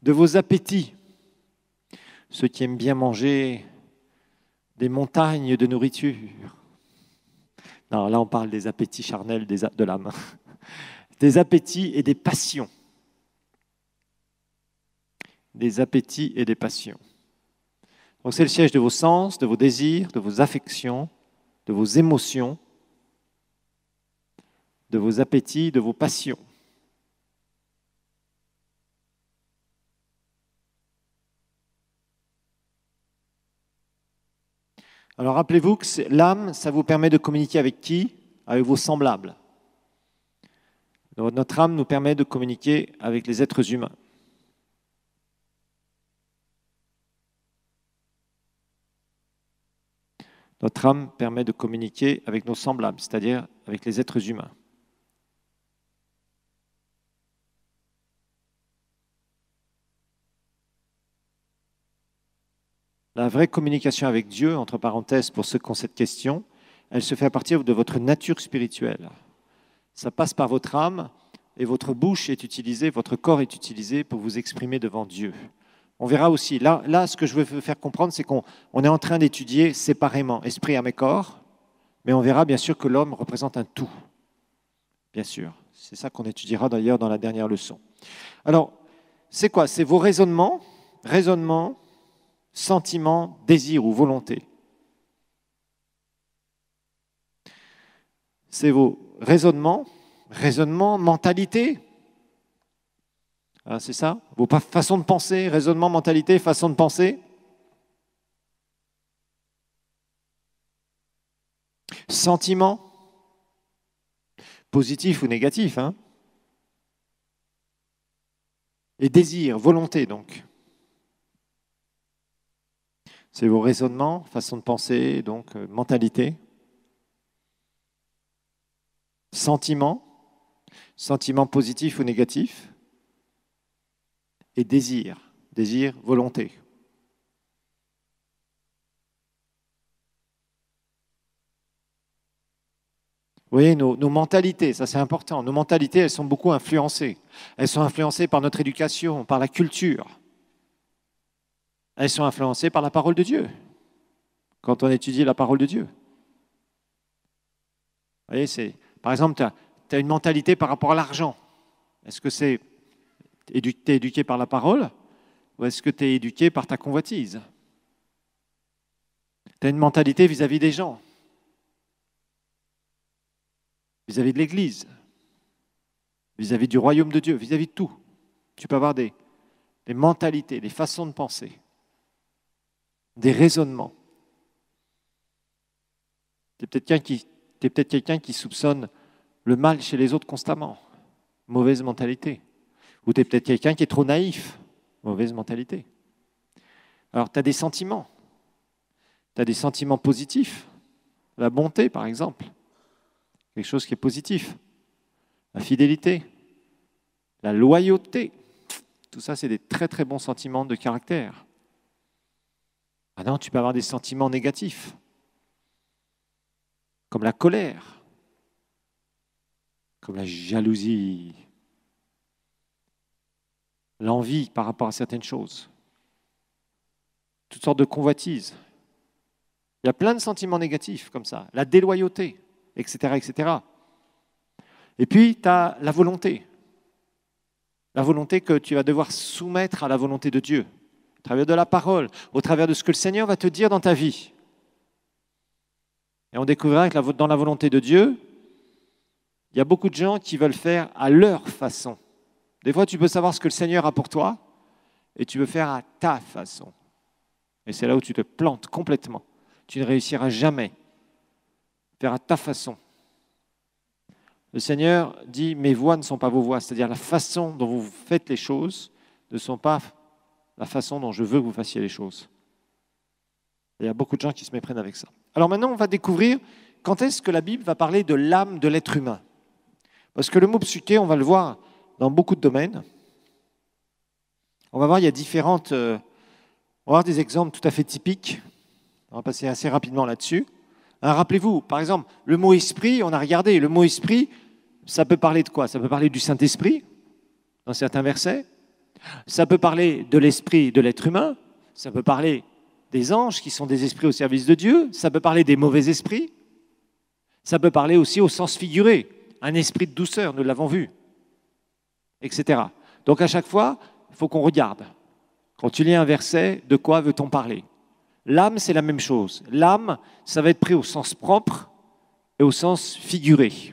de vos appétits ceux qui aiment bien manger des montagnes de nourriture. Non, là on parle des appétits charnels de l'âme, des appétits et des passions. Des appétits et des passions. Donc c'est le siège de vos sens, de vos désirs, de vos affections, de vos émotions, de vos appétits, de vos passions. Alors rappelez-vous que l'âme, ça vous permet de communiquer avec qui Avec vos semblables. notre âme nous permet de communiquer avec les êtres humains. Notre âme permet de communiquer avec nos semblables, c'est-à-dire avec les êtres humains. La vraie communication avec Dieu, entre parenthèses, pour ceux qui ont cette question, elle se fait à partir de votre nature spirituelle. Ça passe par votre âme et votre bouche est utilisée, votre corps est utilisé pour vous exprimer devant Dieu. On verra aussi, là, là ce que je veux faire comprendre, c'est qu'on est en train d'étudier séparément esprit, âme et corps, mais on verra bien sûr que l'homme représente un tout. Bien sûr. C'est ça qu'on étudiera d'ailleurs dans la dernière leçon. Alors, c'est quoi C'est vos raisonnements, raisonnements, sentiment, désir ou volonté. C'est vos raisonnements, raisonnements, mentalité. Ah, c'est ça Vos façons de penser, raisonnement, mentalité, façon de penser. Sentiments, positif ou négatif. Hein. et désir, volonté donc. C'est vos raisonnements, façon de penser, donc euh, mentalité. Sentiments, sentiments positifs ou négatifs. Et désir, désir, volonté. Vous voyez, nos mentalités, ça c'est important, nos mentalités, elles sont beaucoup influencées. Elles sont influencées par notre éducation, par la culture. Elles sont influencées par la parole de Dieu, quand on étudie la parole de Dieu. Vous voyez, c'est, par exemple, tu as, une mentalité par rapport à l'argent. Est-ce que c'est édu, es éduqué par la parole ou est-ce que tu es éduqué par ta convoitise Tu as une mentalité vis-à-vis des gens, vis-à-vis de l'Église, vis-à-vis du royaume de Dieu, vis-à-vis de tout. Tu peux avoir des, des mentalités, des façons de penser des raisonnements. Tu es peut-être quelqu'un qui, soupçonne le mal chez les autres constamment, mauvaise mentalité. Ou tu es peut-être quelqu'un qui est trop naïf, mauvaise mentalité. Alors tu as des sentiments. Tu as des sentiments positifs, la bonté par exemple, quelque chose qui est positif, la fidélité, la loyauté. Tout ça, c'est des très très bons sentiments de caractère. Ah non, tu peux avoir des sentiments négatifs, comme la colère, comme la jalousie, l'envie par rapport à certaines choses, toutes sortes de convoitises. Il y a plein de sentiments négatifs comme ça, la déloyauté, etc. etc. Et puis, tu as la volonté, la volonté que tu vas devoir soumettre à la volonté de Dieu au travers de la parole, au travers de ce que le Seigneur va te dire dans ta vie. Et on découvrira que dans la volonté de Dieu, il y a beaucoup de gens qui veulent faire à leur façon. Des fois, tu peux savoir ce que le Seigneur a pour toi et tu veux faire à ta façon. Et c'est là où tu te plantes complètement. Tu ne réussiras jamais. Faire à ta façon. Le Seigneur dit, mes voix ne sont pas vos voix, c'est-à-dire la façon dont vous faites les choses ne sont pas la façon dont je veux que vous fassiez les choses. il y a beaucoup de gens qui se méprennent avec ça. Alors maintenant, on va découvrir quand est-ce que la Bible va parler de l'âme de l'être humain. Parce que le mot psyché, on va le voir dans beaucoup de domaines. On va voir, il y a différentes... Euh, on va voir des exemples tout à fait typiques. On va passer assez rapidement là-dessus. Rappelez-vous, par exemple, le mot esprit, on a regardé, le mot esprit, ça peut parler de quoi Ça peut parler du Saint-Esprit, dans certains versets. Ça peut parler de l'esprit de l'être humain, ça peut parler des anges qui sont des esprits au service de Dieu, ça peut parler des mauvais esprits, ça peut parler aussi au sens figuré, un esprit de douceur, nous l'avons vu, etc. Donc à chaque fois, il faut qu'on regarde. Quand tu lis un verset, de quoi veut-on parler L'âme, c'est la même chose. L'âme, ça va être pris au sens propre et au sens figuré.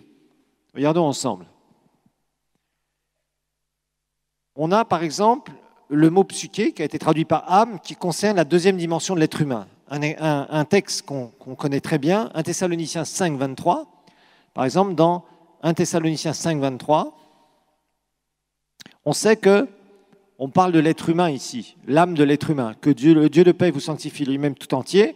Regardons ensemble. On a par exemple le mot psyché qui a été traduit par âme, qui concerne la deuxième dimension de l'être humain. Un, texte qu'on connaît très bien, 1 Thessaloniciens 5, 23. Par exemple, dans 1 Thessaloniciens 5, 23, on sait que on parle de l'être humain ici, l'âme de l'être humain, que Dieu, le Dieu de paix vous sanctifie lui-même tout entier,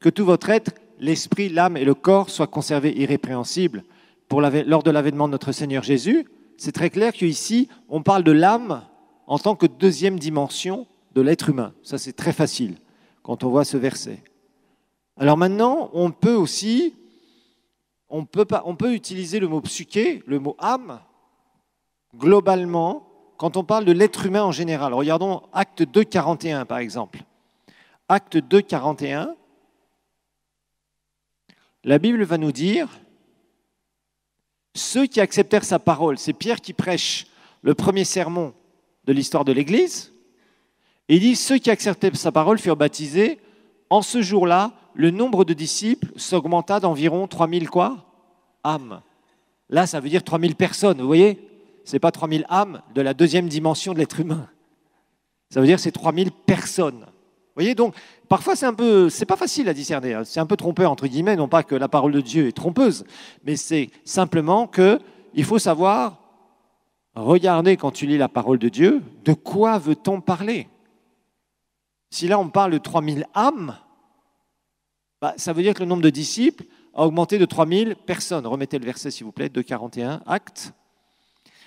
que tout votre être, l'esprit, l'âme et le corps soient conservés irrépréhensibles pour lors de l'avènement de notre Seigneur Jésus c'est très clair qu'ici, on parle de l'âme en tant que deuxième dimension de l'être humain. Ça, c'est très facile quand on voit ce verset. Alors maintenant, on peut aussi, on peut, on peut utiliser le mot psyché, le mot âme, globalement, quand on parle de l'être humain en général. Regardons Acte 2,41 par exemple. Acte 2,41. la Bible va nous dire ceux qui acceptèrent sa parole. C'est Pierre qui prêche le premier sermon de l'histoire de l'Église. Et il dit, ceux qui acceptaient sa parole furent baptisés. En ce jour-là, le nombre de disciples s'augmenta d'environ 3000 quoi âmes. Là, ça veut dire 3000 personnes, vous voyez Ce n'est pas 3000 âmes de la deuxième dimension de l'être humain. Ça veut dire c'est 3000 personnes voyez, donc parfois c'est un peu, c'est pas facile à discerner, hein. c'est un peu trompeur entre guillemets, non pas que la parole de Dieu est trompeuse, mais c'est simplement que il faut savoir regarder quand tu lis la parole de Dieu, de quoi veut-on parler Si là on parle de 3000 âmes, bah, ça veut dire que le nombre de disciples a augmenté de 3000 personnes. Remettez le verset s'il vous plaît, de 41 actes.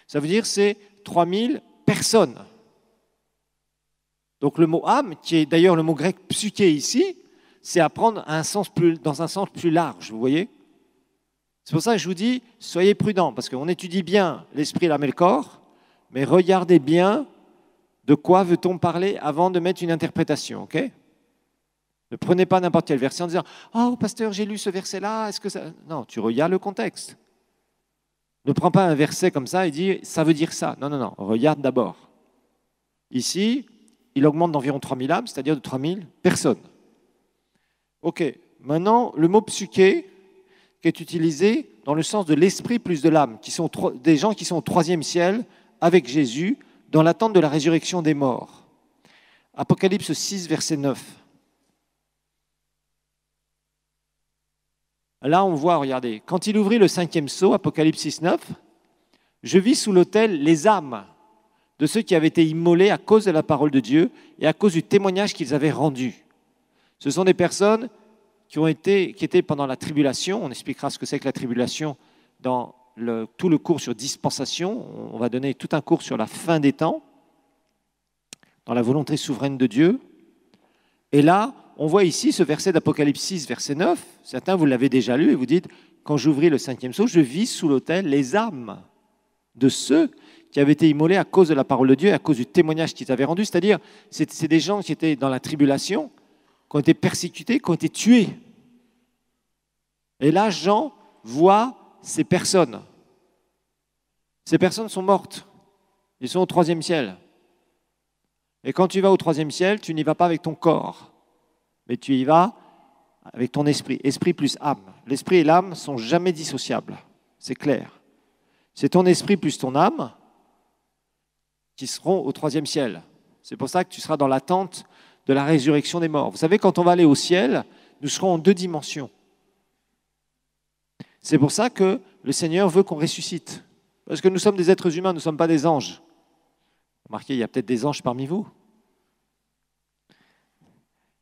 Ça veut dire c'est 3000 personnes. Donc le mot âme, qui est d'ailleurs le mot grec psyché ici, c'est à prendre un sens plus, dans un sens plus large, vous voyez C'est pour ça que je vous dis, soyez prudents, parce qu'on étudie bien l'esprit, l'âme et le corps, mais regardez bien de quoi veut-on parler avant de mettre une interprétation, ok Ne prenez pas n'importe quel verset en disant Oh, pasteur, j'ai lu ce verset-là, est-ce que ça. Non, tu regardes le contexte. Ne prends pas un verset comme ça et dis Ça veut dire ça. Non, non, non, regarde d'abord. Ici, il augmente d'environ 3000 âmes, c'est-à-dire de 3000 personnes. Ok, maintenant, le mot psyché, qui est utilisé dans le sens de l'esprit plus de l'âme, qui sont des gens qui sont au troisième ciel avec Jésus, dans l'attente de la résurrection des morts. Apocalypse 6, verset 9. Là, on voit, regardez, quand il ouvrit le cinquième sceau, Apocalypse 6, 9, je vis sous l'autel les âmes de ceux qui avaient été immolés à cause de la parole de Dieu et à cause du témoignage qu'ils avaient rendu. Ce sont des personnes qui, ont été, qui étaient pendant la tribulation, on expliquera ce que c'est que la tribulation dans tout le cours sur dispensation, on va donner tout un cours sur la fin des temps, dans la volonté souveraine de Dieu. Et là, on voit ici ce verset d'Apocalypse 6, verset 9. Certains, vous l'avez déjà lu et vous dites, quand j'ouvris le cinquième sceau, je vis sous l'autel les âmes de ceux qui avaient été immolés à cause de la parole de Dieu, à cause du témoignage qu'ils avaient rendu. C'est-à-dire, c'est des gens qui étaient dans la tribulation, qui ont été persécutés, qui ont été tués. Et là, Jean voit ces personnes. Ces personnes sont mortes. Ils sont au troisième ciel. Et quand tu vas au troisième ciel, tu n'y vas pas avec ton corps, mais tu y vas avec ton esprit. Esprit plus âme. L'esprit et l'âme sont jamais dissociables. C'est clair. C'est ton esprit plus ton âme qui seront au troisième ciel. C'est pour ça que tu seras dans l'attente de la résurrection des morts. Vous savez, quand on va aller au ciel, nous serons en deux dimensions. C'est pour ça que le Seigneur veut qu'on ressuscite. Parce que nous sommes des êtres humains, nous ne sommes pas des anges. Remarquez, il y a peut-être des anges parmi vous.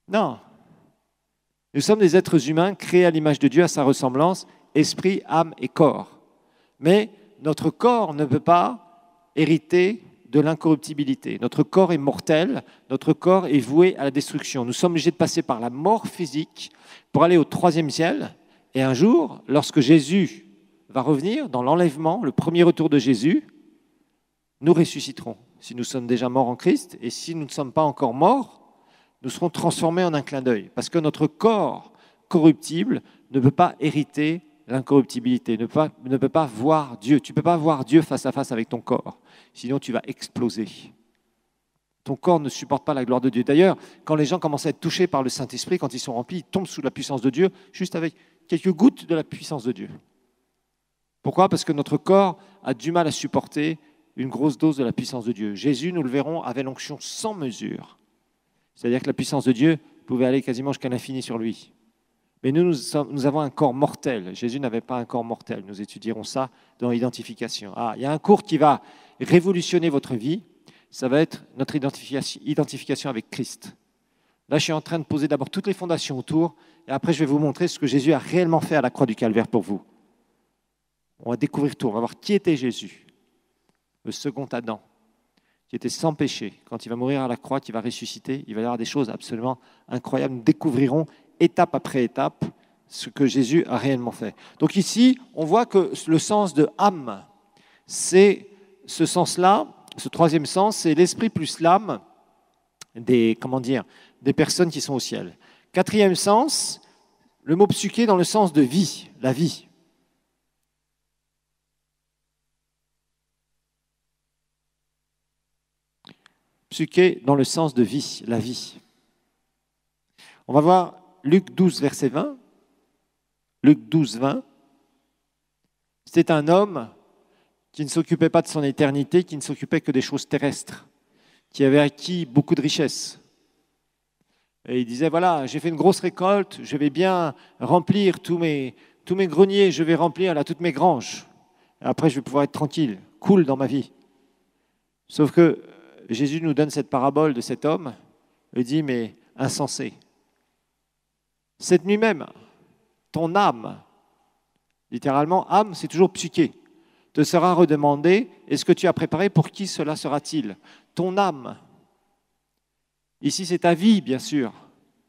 Non. Nous sommes des êtres humains créés à l'image de Dieu, à sa ressemblance, esprit, âme et corps. Mais notre corps ne peut pas hériter de l'incorruptibilité. Notre corps est mortel, notre corps est voué à la destruction. Nous sommes obligés de passer par la mort physique pour aller au troisième ciel. Et un jour, lorsque Jésus va revenir dans l'enlèvement, le premier retour de Jésus, nous ressusciterons. Si nous sommes déjà morts en Christ et si nous ne sommes pas encore morts, nous serons transformés en un clin d'œil. Parce que notre corps corruptible ne peut pas hériter l'incorruptibilité, ne, peut pas voir Dieu. Tu ne peux pas voir Dieu face à face avec ton corps, sinon tu vas exploser. Ton corps ne supporte pas la gloire de Dieu. D'ailleurs, quand les gens commencent à être touchés par le Saint-Esprit, quand ils sont remplis, ils tombent sous la puissance de Dieu, juste avec quelques gouttes de la puissance de Dieu. Pourquoi Parce que notre corps a du mal à supporter une grosse dose de la puissance de Dieu. Jésus, nous le verrons, avait l'onction sans mesure. C'est-à-dire que la puissance de Dieu pouvait aller quasiment jusqu'à l'infini sur lui. Mais nous, nous, avons un corps mortel. Jésus n'avait pas un corps mortel. Nous étudierons ça dans l'identification. Ah, il y a un cours qui va révolutionner votre vie. Ça va être notre identification avec Christ. Là, je suis en train de poser d'abord toutes les fondations autour, et après, je vais vous montrer ce que Jésus a réellement fait à la croix du Calvaire pour vous. On va découvrir tout. On va voir qui était Jésus, le second Adam, qui était sans péché. Quand il va mourir à la croix, qui va ressusciter, il va y avoir des choses absolument incroyables. Nous découvrirons étape après étape ce que Jésus a réellement fait. Donc ici, on voit que le sens de âme, c'est ce sens-là, ce troisième sens, c'est l'esprit plus l'âme des, comment dire, des personnes qui sont au ciel. Quatrième sens, le mot psyché dans le sens de vie, la vie. Psyché dans le sens de vie, la vie. On va voir Luc 12, verset 20. Luc 12, 20. C'était un homme qui ne s'occupait pas de son éternité, qui ne s'occupait que des choses terrestres, qui avait acquis beaucoup de richesses. Et il disait, voilà, j'ai fait une grosse récolte, je vais bien remplir tous mes, greniers, je vais remplir là, toutes mes granges. Après, je vais pouvoir être tranquille, cool dans ma vie. Sauf que Jésus nous donne cette parabole de cet homme il dit, mais insensé, cette nuit même, ton âme, littéralement âme, c'est toujours psyché, te sera redemandée. est ce que tu as préparé, pour qui cela sera-t-il Ton âme. Ici, c'est ta vie, bien sûr.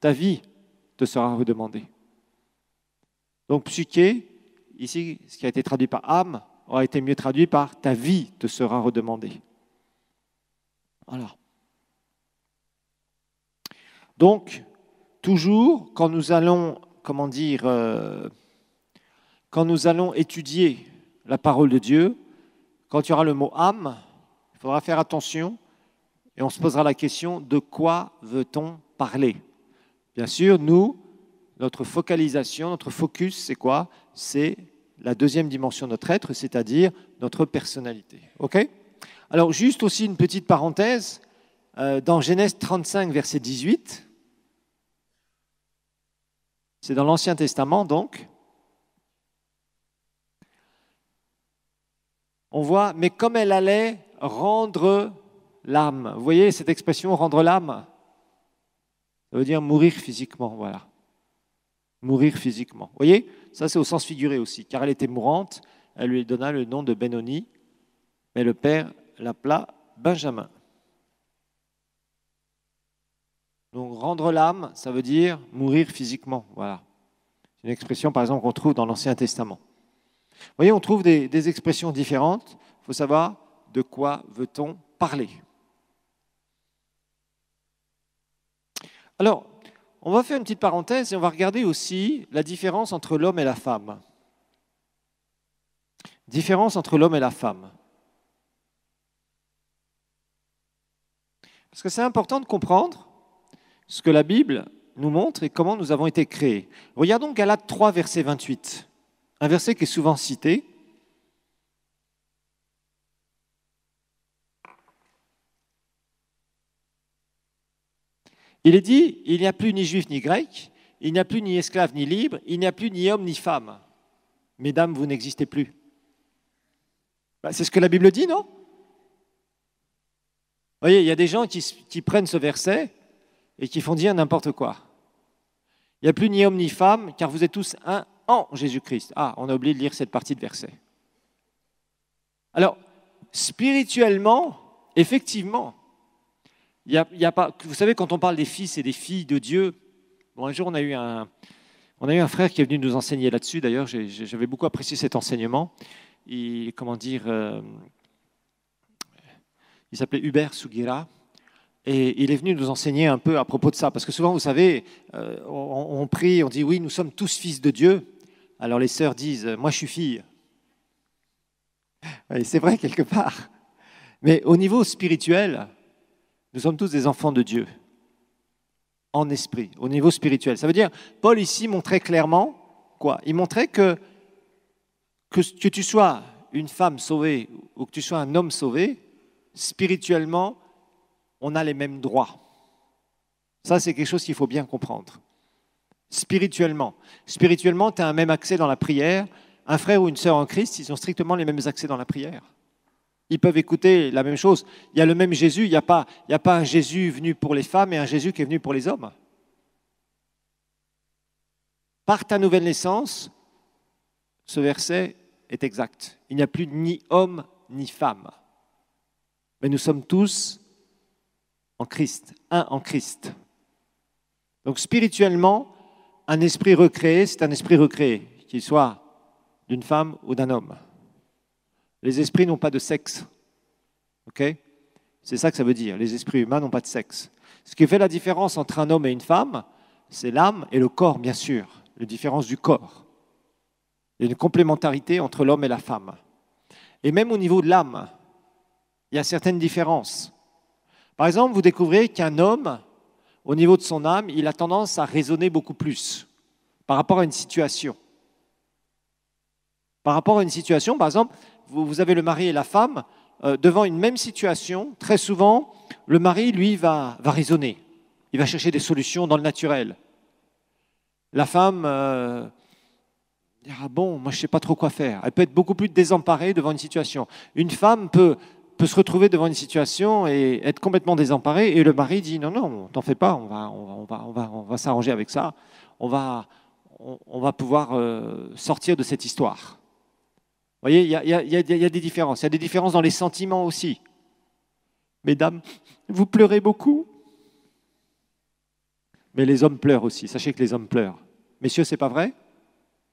Ta vie te sera redemandée. Donc, psyché, ici, ce qui a été traduit par âme, aura été mieux traduit par ta vie te sera redemandée. Voilà. Donc, toujours quand nous allons, comment dire, euh, quand nous allons étudier la parole de Dieu, quand il y aura le mot âme, il faudra faire attention et on se posera la question de quoi veut-on parler Bien sûr, nous, notre focalisation, notre focus, c'est quoi C'est la deuxième dimension de notre être, c'est-à-dire notre personnalité. OK Alors, juste aussi une petite parenthèse. Euh, dans Genèse 35, verset 18, c'est dans l'Ancien Testament, donc. On voit, mais comme elle allait rendre l'âme. Vous voyez cette expression, rendre l'âme Ça veut dire mourir physiquement, voilà. Mourir physiquement. Vous voyez Ça, c'est au sens figuré aussi. Car elle était mourante, elle lui donna le nom de Benoni, mais le père l'appela Benjamin. Donc rendre l'âme, ça veut dire mourir physiquement. Voilà. C'est une expression, par exemple, qu'on trouve dans l'Ancien Testament. Vous voyez, on trouve des, des expressions différentes. Il faut savoir de quoi veut-on parler. Alors, on va faire une petite parenthèse et on va regarder aussi la différence entre l'homme et la femme. Différence entre l'homme et la femme. Parce que c'est important de comprendre ce que la Bible nous montre et comment nous avons été créés. Regardons Galates 3, verset 28, un verset qui est souvent cité. Il est dit, il n'y a plus ni juif ni grec, il n'y a plus ni esclave ni libre, il n'y a plus ni homme ni femme. Mesdames, vous n'existez plus. Bah, c'est ce que la Bible dit, non Vous voyez, il y a des gens qui prennent ce verset et qui font dire n'importe quoi. Il n'y a plus ni homme ni femme, car vous êtes tous un en Jésus-Christ. Ah, on a oublié de lire cette partie de verset. Alors, spirituellement, effectivement, y y a pas, vous savez, quand on parle des fils et des filles de Dieu, bon, un jour on a eu un, on a eu un frère qui est venu nous enseigner là-dessus, d'ailleurs, j'avais beaucoup apprécié cet enseignement. Il, comment dire, euh, il s'appelait Hubert Sugira, et il est venu nous enseigner un peu à propos de ça, parce que souvent, vous savez, euh, on, prie, on dit oui, nous sommes tous fils de Dieu. Alors les sœurs disent, moi je suis fille. Et c'est vrai quelque part. Mais au niveau spirituel, nous sommes tous des enfants de Dieu, en esprit, au niveau spirituel. Ça veut dire, Paul ici montrait clairement quoi Il montrait que, que que tu sois une femme sauvée ou que tu sois un homme sauvé, spirituellement, on a les mêmes droits. Ça, c'est quelque chose qu'il faut bien comprendre. Spirituellement. Spirituellement, tu as un même accès dans la prière. Un frère ou une sœur en Christ, ils ont strictement les mêmes accès dans la prière. Ils peuvent écouter la même chose. Il y a le même Jésus, il n'y a, pas, il y a pas un Jésus venu pour les femmes et un Jésus qui est venu pour les hommes. Par ta nouvelle naissance, ce verset est exact. Il n'y a plus ni homme ni femme. Mais nous sommes tous en Christ, un en Christ. Donc spirituellement, un esprit recréé, c'est un esprit recréé, qu'il soit d'une femme ou d'un homme. Les esprits n'ont pas de sexe. ok c'est ça que ça veut dire. Les esprits humains n'ont pas de sexe. Ce qui fait la différence entre un homme et une femme, c'est l'âme et le corps, bien sûr, la différence du corps. Il y a une complémentarité entre l'homme et la femme. Et même au niveau de l'âme, il y a certaines différences. Par exemple, vous découvrez qu'un homme, au niveau de son âme, il a tendance à raisonner beaucoup plus par rapport à une situation. Par rapport à une situation, par exemple, vous avez le mari et la femme, euh, devant une même situation, très souvent, le mari, lui, va, raisonner. Il va chercher des solutions dans le naturel. La femme euh, dira, bon, moi je ne sais pas trop quoi faire. Elle peut être beaucoup plus désemparée devant une situation. Une femme peut peut se retrouver devant une situation et être complètement désemparé. Et le mari dit non, non, t'en fais pas, on va, on va, on va, on va s'arranger avec ça, on va, on, va pouvoir euh, sortir de cette histoire. Vous voyez, il y a, y, a, y a, des différences. Il y a des différences dans les sentiments aussi. Mesdames, vous pleurez beaucoup, mais les hommes pleurent aussi. Sachez que les hommes pleurent. Messieurs, c'est pas vrai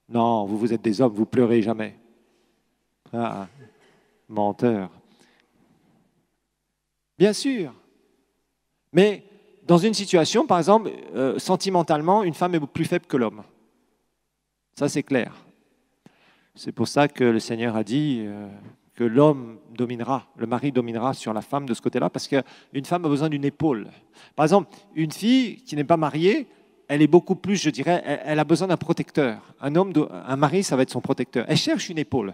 Non, vous, vous êtes des hommes, vous pleurez jamais. Ah, menteur. Bien sûr. Mais dans une situation, par exemple, euh, sentimentalement, une femme est plus faible que l'homme. Ça, c'est clair. C'est pour ça que le Seigneur a dit euh, que l'homme dominera, le mari dominera sur la femme de ce côté-là, parce qu'une femme a besoin d'une épaule. Par exemple, une fille qui n'est pas mariée, elle est beaucoup plus, je dirais, elle, elle a besoin d'un protecteur. Un homme, un mari, ça va être son protecteur. Elle cherche une épaule.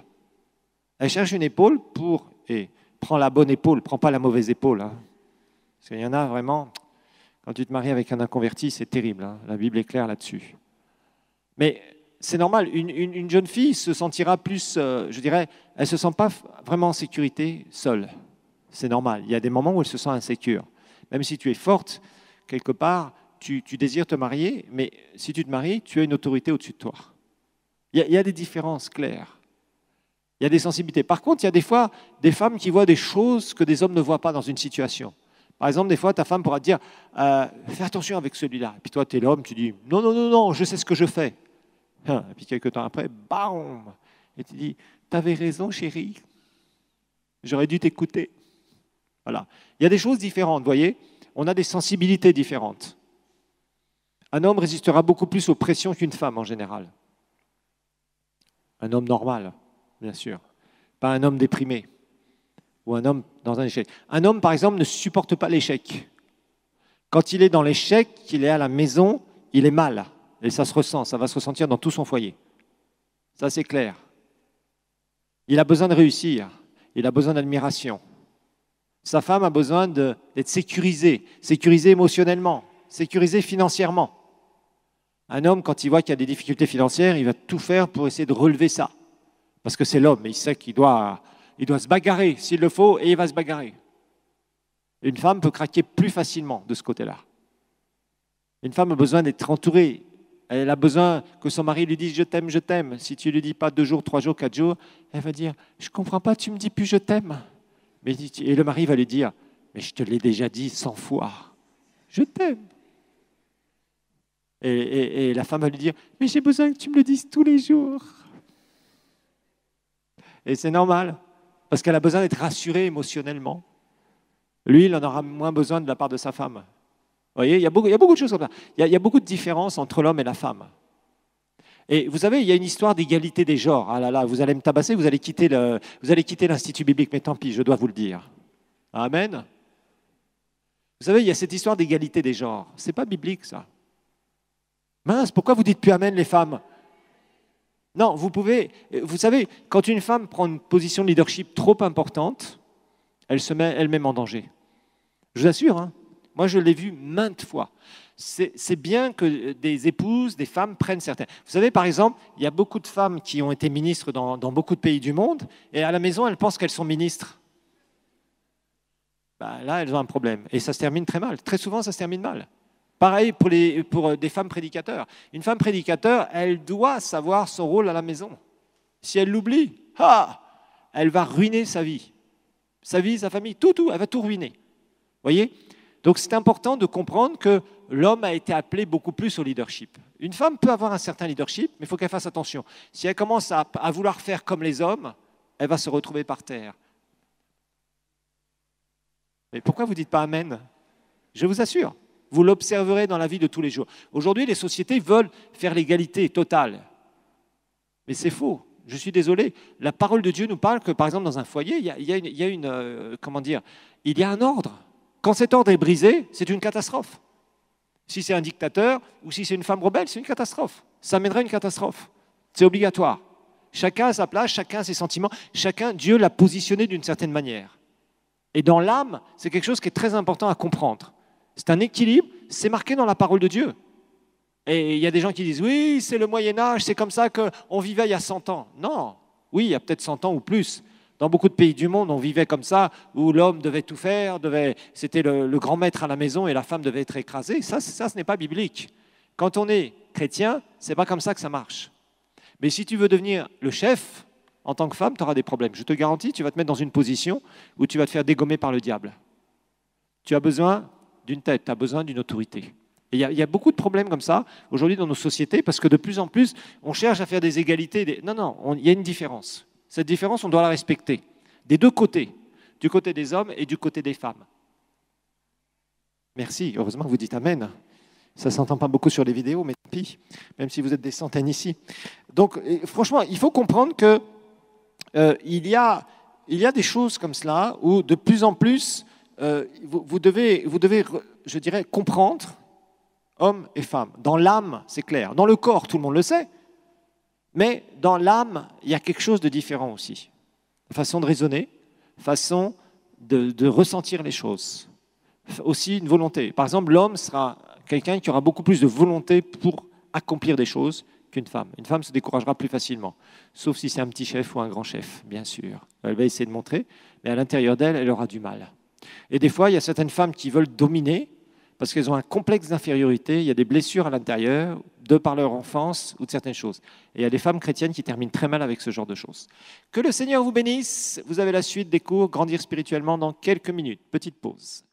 Elle cherche une épaule pour et prends la bonne épaule, prends pas la mauvaise épaule. Hein. Parce qu'il y en a vraiment, quand tu te maries avec un inconverti, c'est terrible. Hein. La Bible est claire là-dessus. Mais c'est normal, une, jeune fille se sentira plus, euh, je dirais, elle ne se sent pas vraiment en sécurité seule. C'est normal. Il y a des moments où elle se sent insécure. Même si tu es forte, quelque part, tu, désires te marier, mais si tu te maries, tu as une autorité au-dessus de toi. il y a des différences claires. Il y a des sensibilités. Par contre, il y a des fois des femmes qui voient des choses que des hommes ne voient pas dans une situation. Par exemple, des fois, ta femme pourra te dire euh, Fais attention avec celui-là. Et puis toi, tu es l'homme, tu dis Non, non, non, non, je sais ce que je fais. Hein, et puis quelques temps après, bam Et tu dis T'avais raison, chérie. J'aurais dû t'écouter. Voilà. Il y a des choses différentes, vous voyez On a des sensibilités différentes. Un homme résistera beaucoup plus aux pressions qu'une femme en général. Un homme normal bien sûr. Pas un homme déprimé ou un homme dans un échec. Un homme, par exemple, ne supporte pas l'échec. Quand il est dans l'échec, qu'il est à la maison, il est mal. Et ça se ressent, ça va se ressentir dans tout son foyer. Ça, c'est clair. Il a besoin de réussir. Il a besoin d'admiration. Sa femme a besoin d'être sécurisée, sécurisée émotionnellement, sécurisée financièrement. Un homme, quand il voit qu'il y a des difficultés financières, il va tout faire pour essayer de relever ça. Parce que c'est l'homme, il sait qu'il doit, il doit se bagarrer s'il le faut, et il va se bagarrer. Une femme peut craquer plus facilement de ce côté-là. Une femme a besoin d'être entourée. Elle a besoin que son mari lui dise je t'aime, je t'aime. Si tu ne lui dis pas deux jours, trois jours, quatre jours, elle va dire je comprends pas, tu me dis plus je t'aime. Et le mari va lui dire mais je te l'ai déjà dit cent fois, je t'aime. et, la femme va lui dire mais j'ai besoin que tu me le dises tous les jours. Et c'est normal, parce qu'elle a besoin d'être rassurée émotionnellement. Lui, il en aura moins besoin de la part de sa femme. Vous voyez, il y, a beaucoup, de choses comme ça. Il y a, beaucoup de différences entre l'homme et la femme. Et vous savez, il y a une histoire d'égalité des genres. Ah là là, vous allez me tabasser, vous allez quitter l'institut biblique, mais tant pis, je dois vous le dire. Amen. Vous savez, il y a cette histoire d'égalité des genres. C'est pas biblique ça. Mince, pourquoi vous dites plus amen les femmes non, vous pouvez, euh, vous savez, quand une femme prend une position de leadership trop importante, elle se met elle-même en danger. Je vous assure, hein. moi je l'ai vu maintes fois. C'est bien que euh, des épouses, des femmes prennent certaines. Vous savez, par exemple, il y a beaucoup de femmes qui ont été ministres dans, beaucoup de pays du monde, et à la maison, elles pensent qu'elles sont ministres. Bah, là, elles ont un problème. Et ça se termine très mal. Très souvent, ça se termine mal. Pareil pour, euh, des femmes prédicateurs. Une femme prédicateur, elle doit savoir son rôle à la maison. Si elle l'oublie, ah, elle va ruiner sa vie. Sa vie, sa famille, tout, tout, elle va tout ruiner. voyez Donc c'est important de comprendre que l'homme a été appelé beaucoup plus au leadership. Une femme peut avoir un certain leadership, mais il faut qu'elle fasse attention. Si elle commence à, à, vouloir faire comme les hommes, elle va se retrouver par terre. Mais pourquoi vous dites pas Amen Je vous assure. Vous l'observerez dans la vie de tous les jours. Aujourd'hui, les sociétés veulent faire l'égalité totale. Mais c'est faux. Je suis désolé. La parole de Dieu nous parle que, par exemple, dans un foyer, il y a, une, euh, comment dire, il y a un ordre. Quand cet ordre est brisé, c'est une catastrophe. Si c'est un dictateur ou si c'est une femme rebelle, c'est une catastrophe. Ça mènerait à une catastrophe. C'est obligatoire. Chacun a sa place, chacun a ses sentiments, chacun, Dieu l'a positionné d'une certaine manière. Et dans l'âme, c'est quelque chose qui est très important à comprendre c'est un équilibre, c'est marqué dans la parole de Dieu. Et il y a des gens qui disent, oui, c'est le Moyen Âge, c'est comme ça qu'on vivait il y a 100 ans. Non, oui, il y a peut-être 100 ans ou plus. Dans beaucoup de pays du monde, on vivait comme ça, où l'homme devait tout faire, devait, c'était le, grand maître à la maison et la femme devait être écrasée. Ça, ça ce n'est pas biblique. Quand on est chrétien, c'est pas comme ça que ça marche. Mais si tu veux devenir le chef, en tant que femme, tu auras des problèmes. Je te garantis, tu vas te mettre dans une position où tu vas te faire dégommer par le diable. Tu as besoin d'une tête, tu as besoin d'une autorité. Il y, a, beaucoup de problèmes comme ça aujourd'hui dans nos sociétés parce que de plus en plus, on cherche à faire des égalités. Des... Non, non, il y a une différence. Cette différence, on doit la respecter. Des deux côtés, du côté des hommes et du côté des femmes. Merci, heureusement que vous dites Amen. Ça ne s'entend pas beaucoup sur les vidéos, mais tant pis, même si vous êtes des centaines ici. Donc, franchement, il faut comprendre que euh, il, y a, il y a des choses comme cela où de plus en plus, euh, vous, devez, je dirais, comprendre, homme et femme. Dans l'âme, c'est clair. Dans le corps, tout le monde le sait. Mais dans l'âme, il y a quelque chose de différent aussi. Façon de raisonner, façon de, de ressentir les choses. Aussi une volonté. Par exemple, l'homme sera quelqu'un qui aura beaucoup plus de volonté pour accomplir des choses qu'une femme. Une femme se découragera plus facilement, sauf si c'est un petit chef ou un grand chef, bien sûr. Elle va essayer de montrer, mais à l'intérieur d'elle, elle aura du mal. Et des fois, il y a certaines femmes qui veulent dominer parce qu'elles ont un complexe d'infériorité, il y a des blessures à l'intérieur, de par leur enfance ou de certaines choses. Et il y a des femmes chrétiennes qui terminent très mal avec ce genre de choses. Que le Seigneur vous bénisse. Vous avez la suite des cours Grandir spirituellement dans quelques minutes. Petite pause.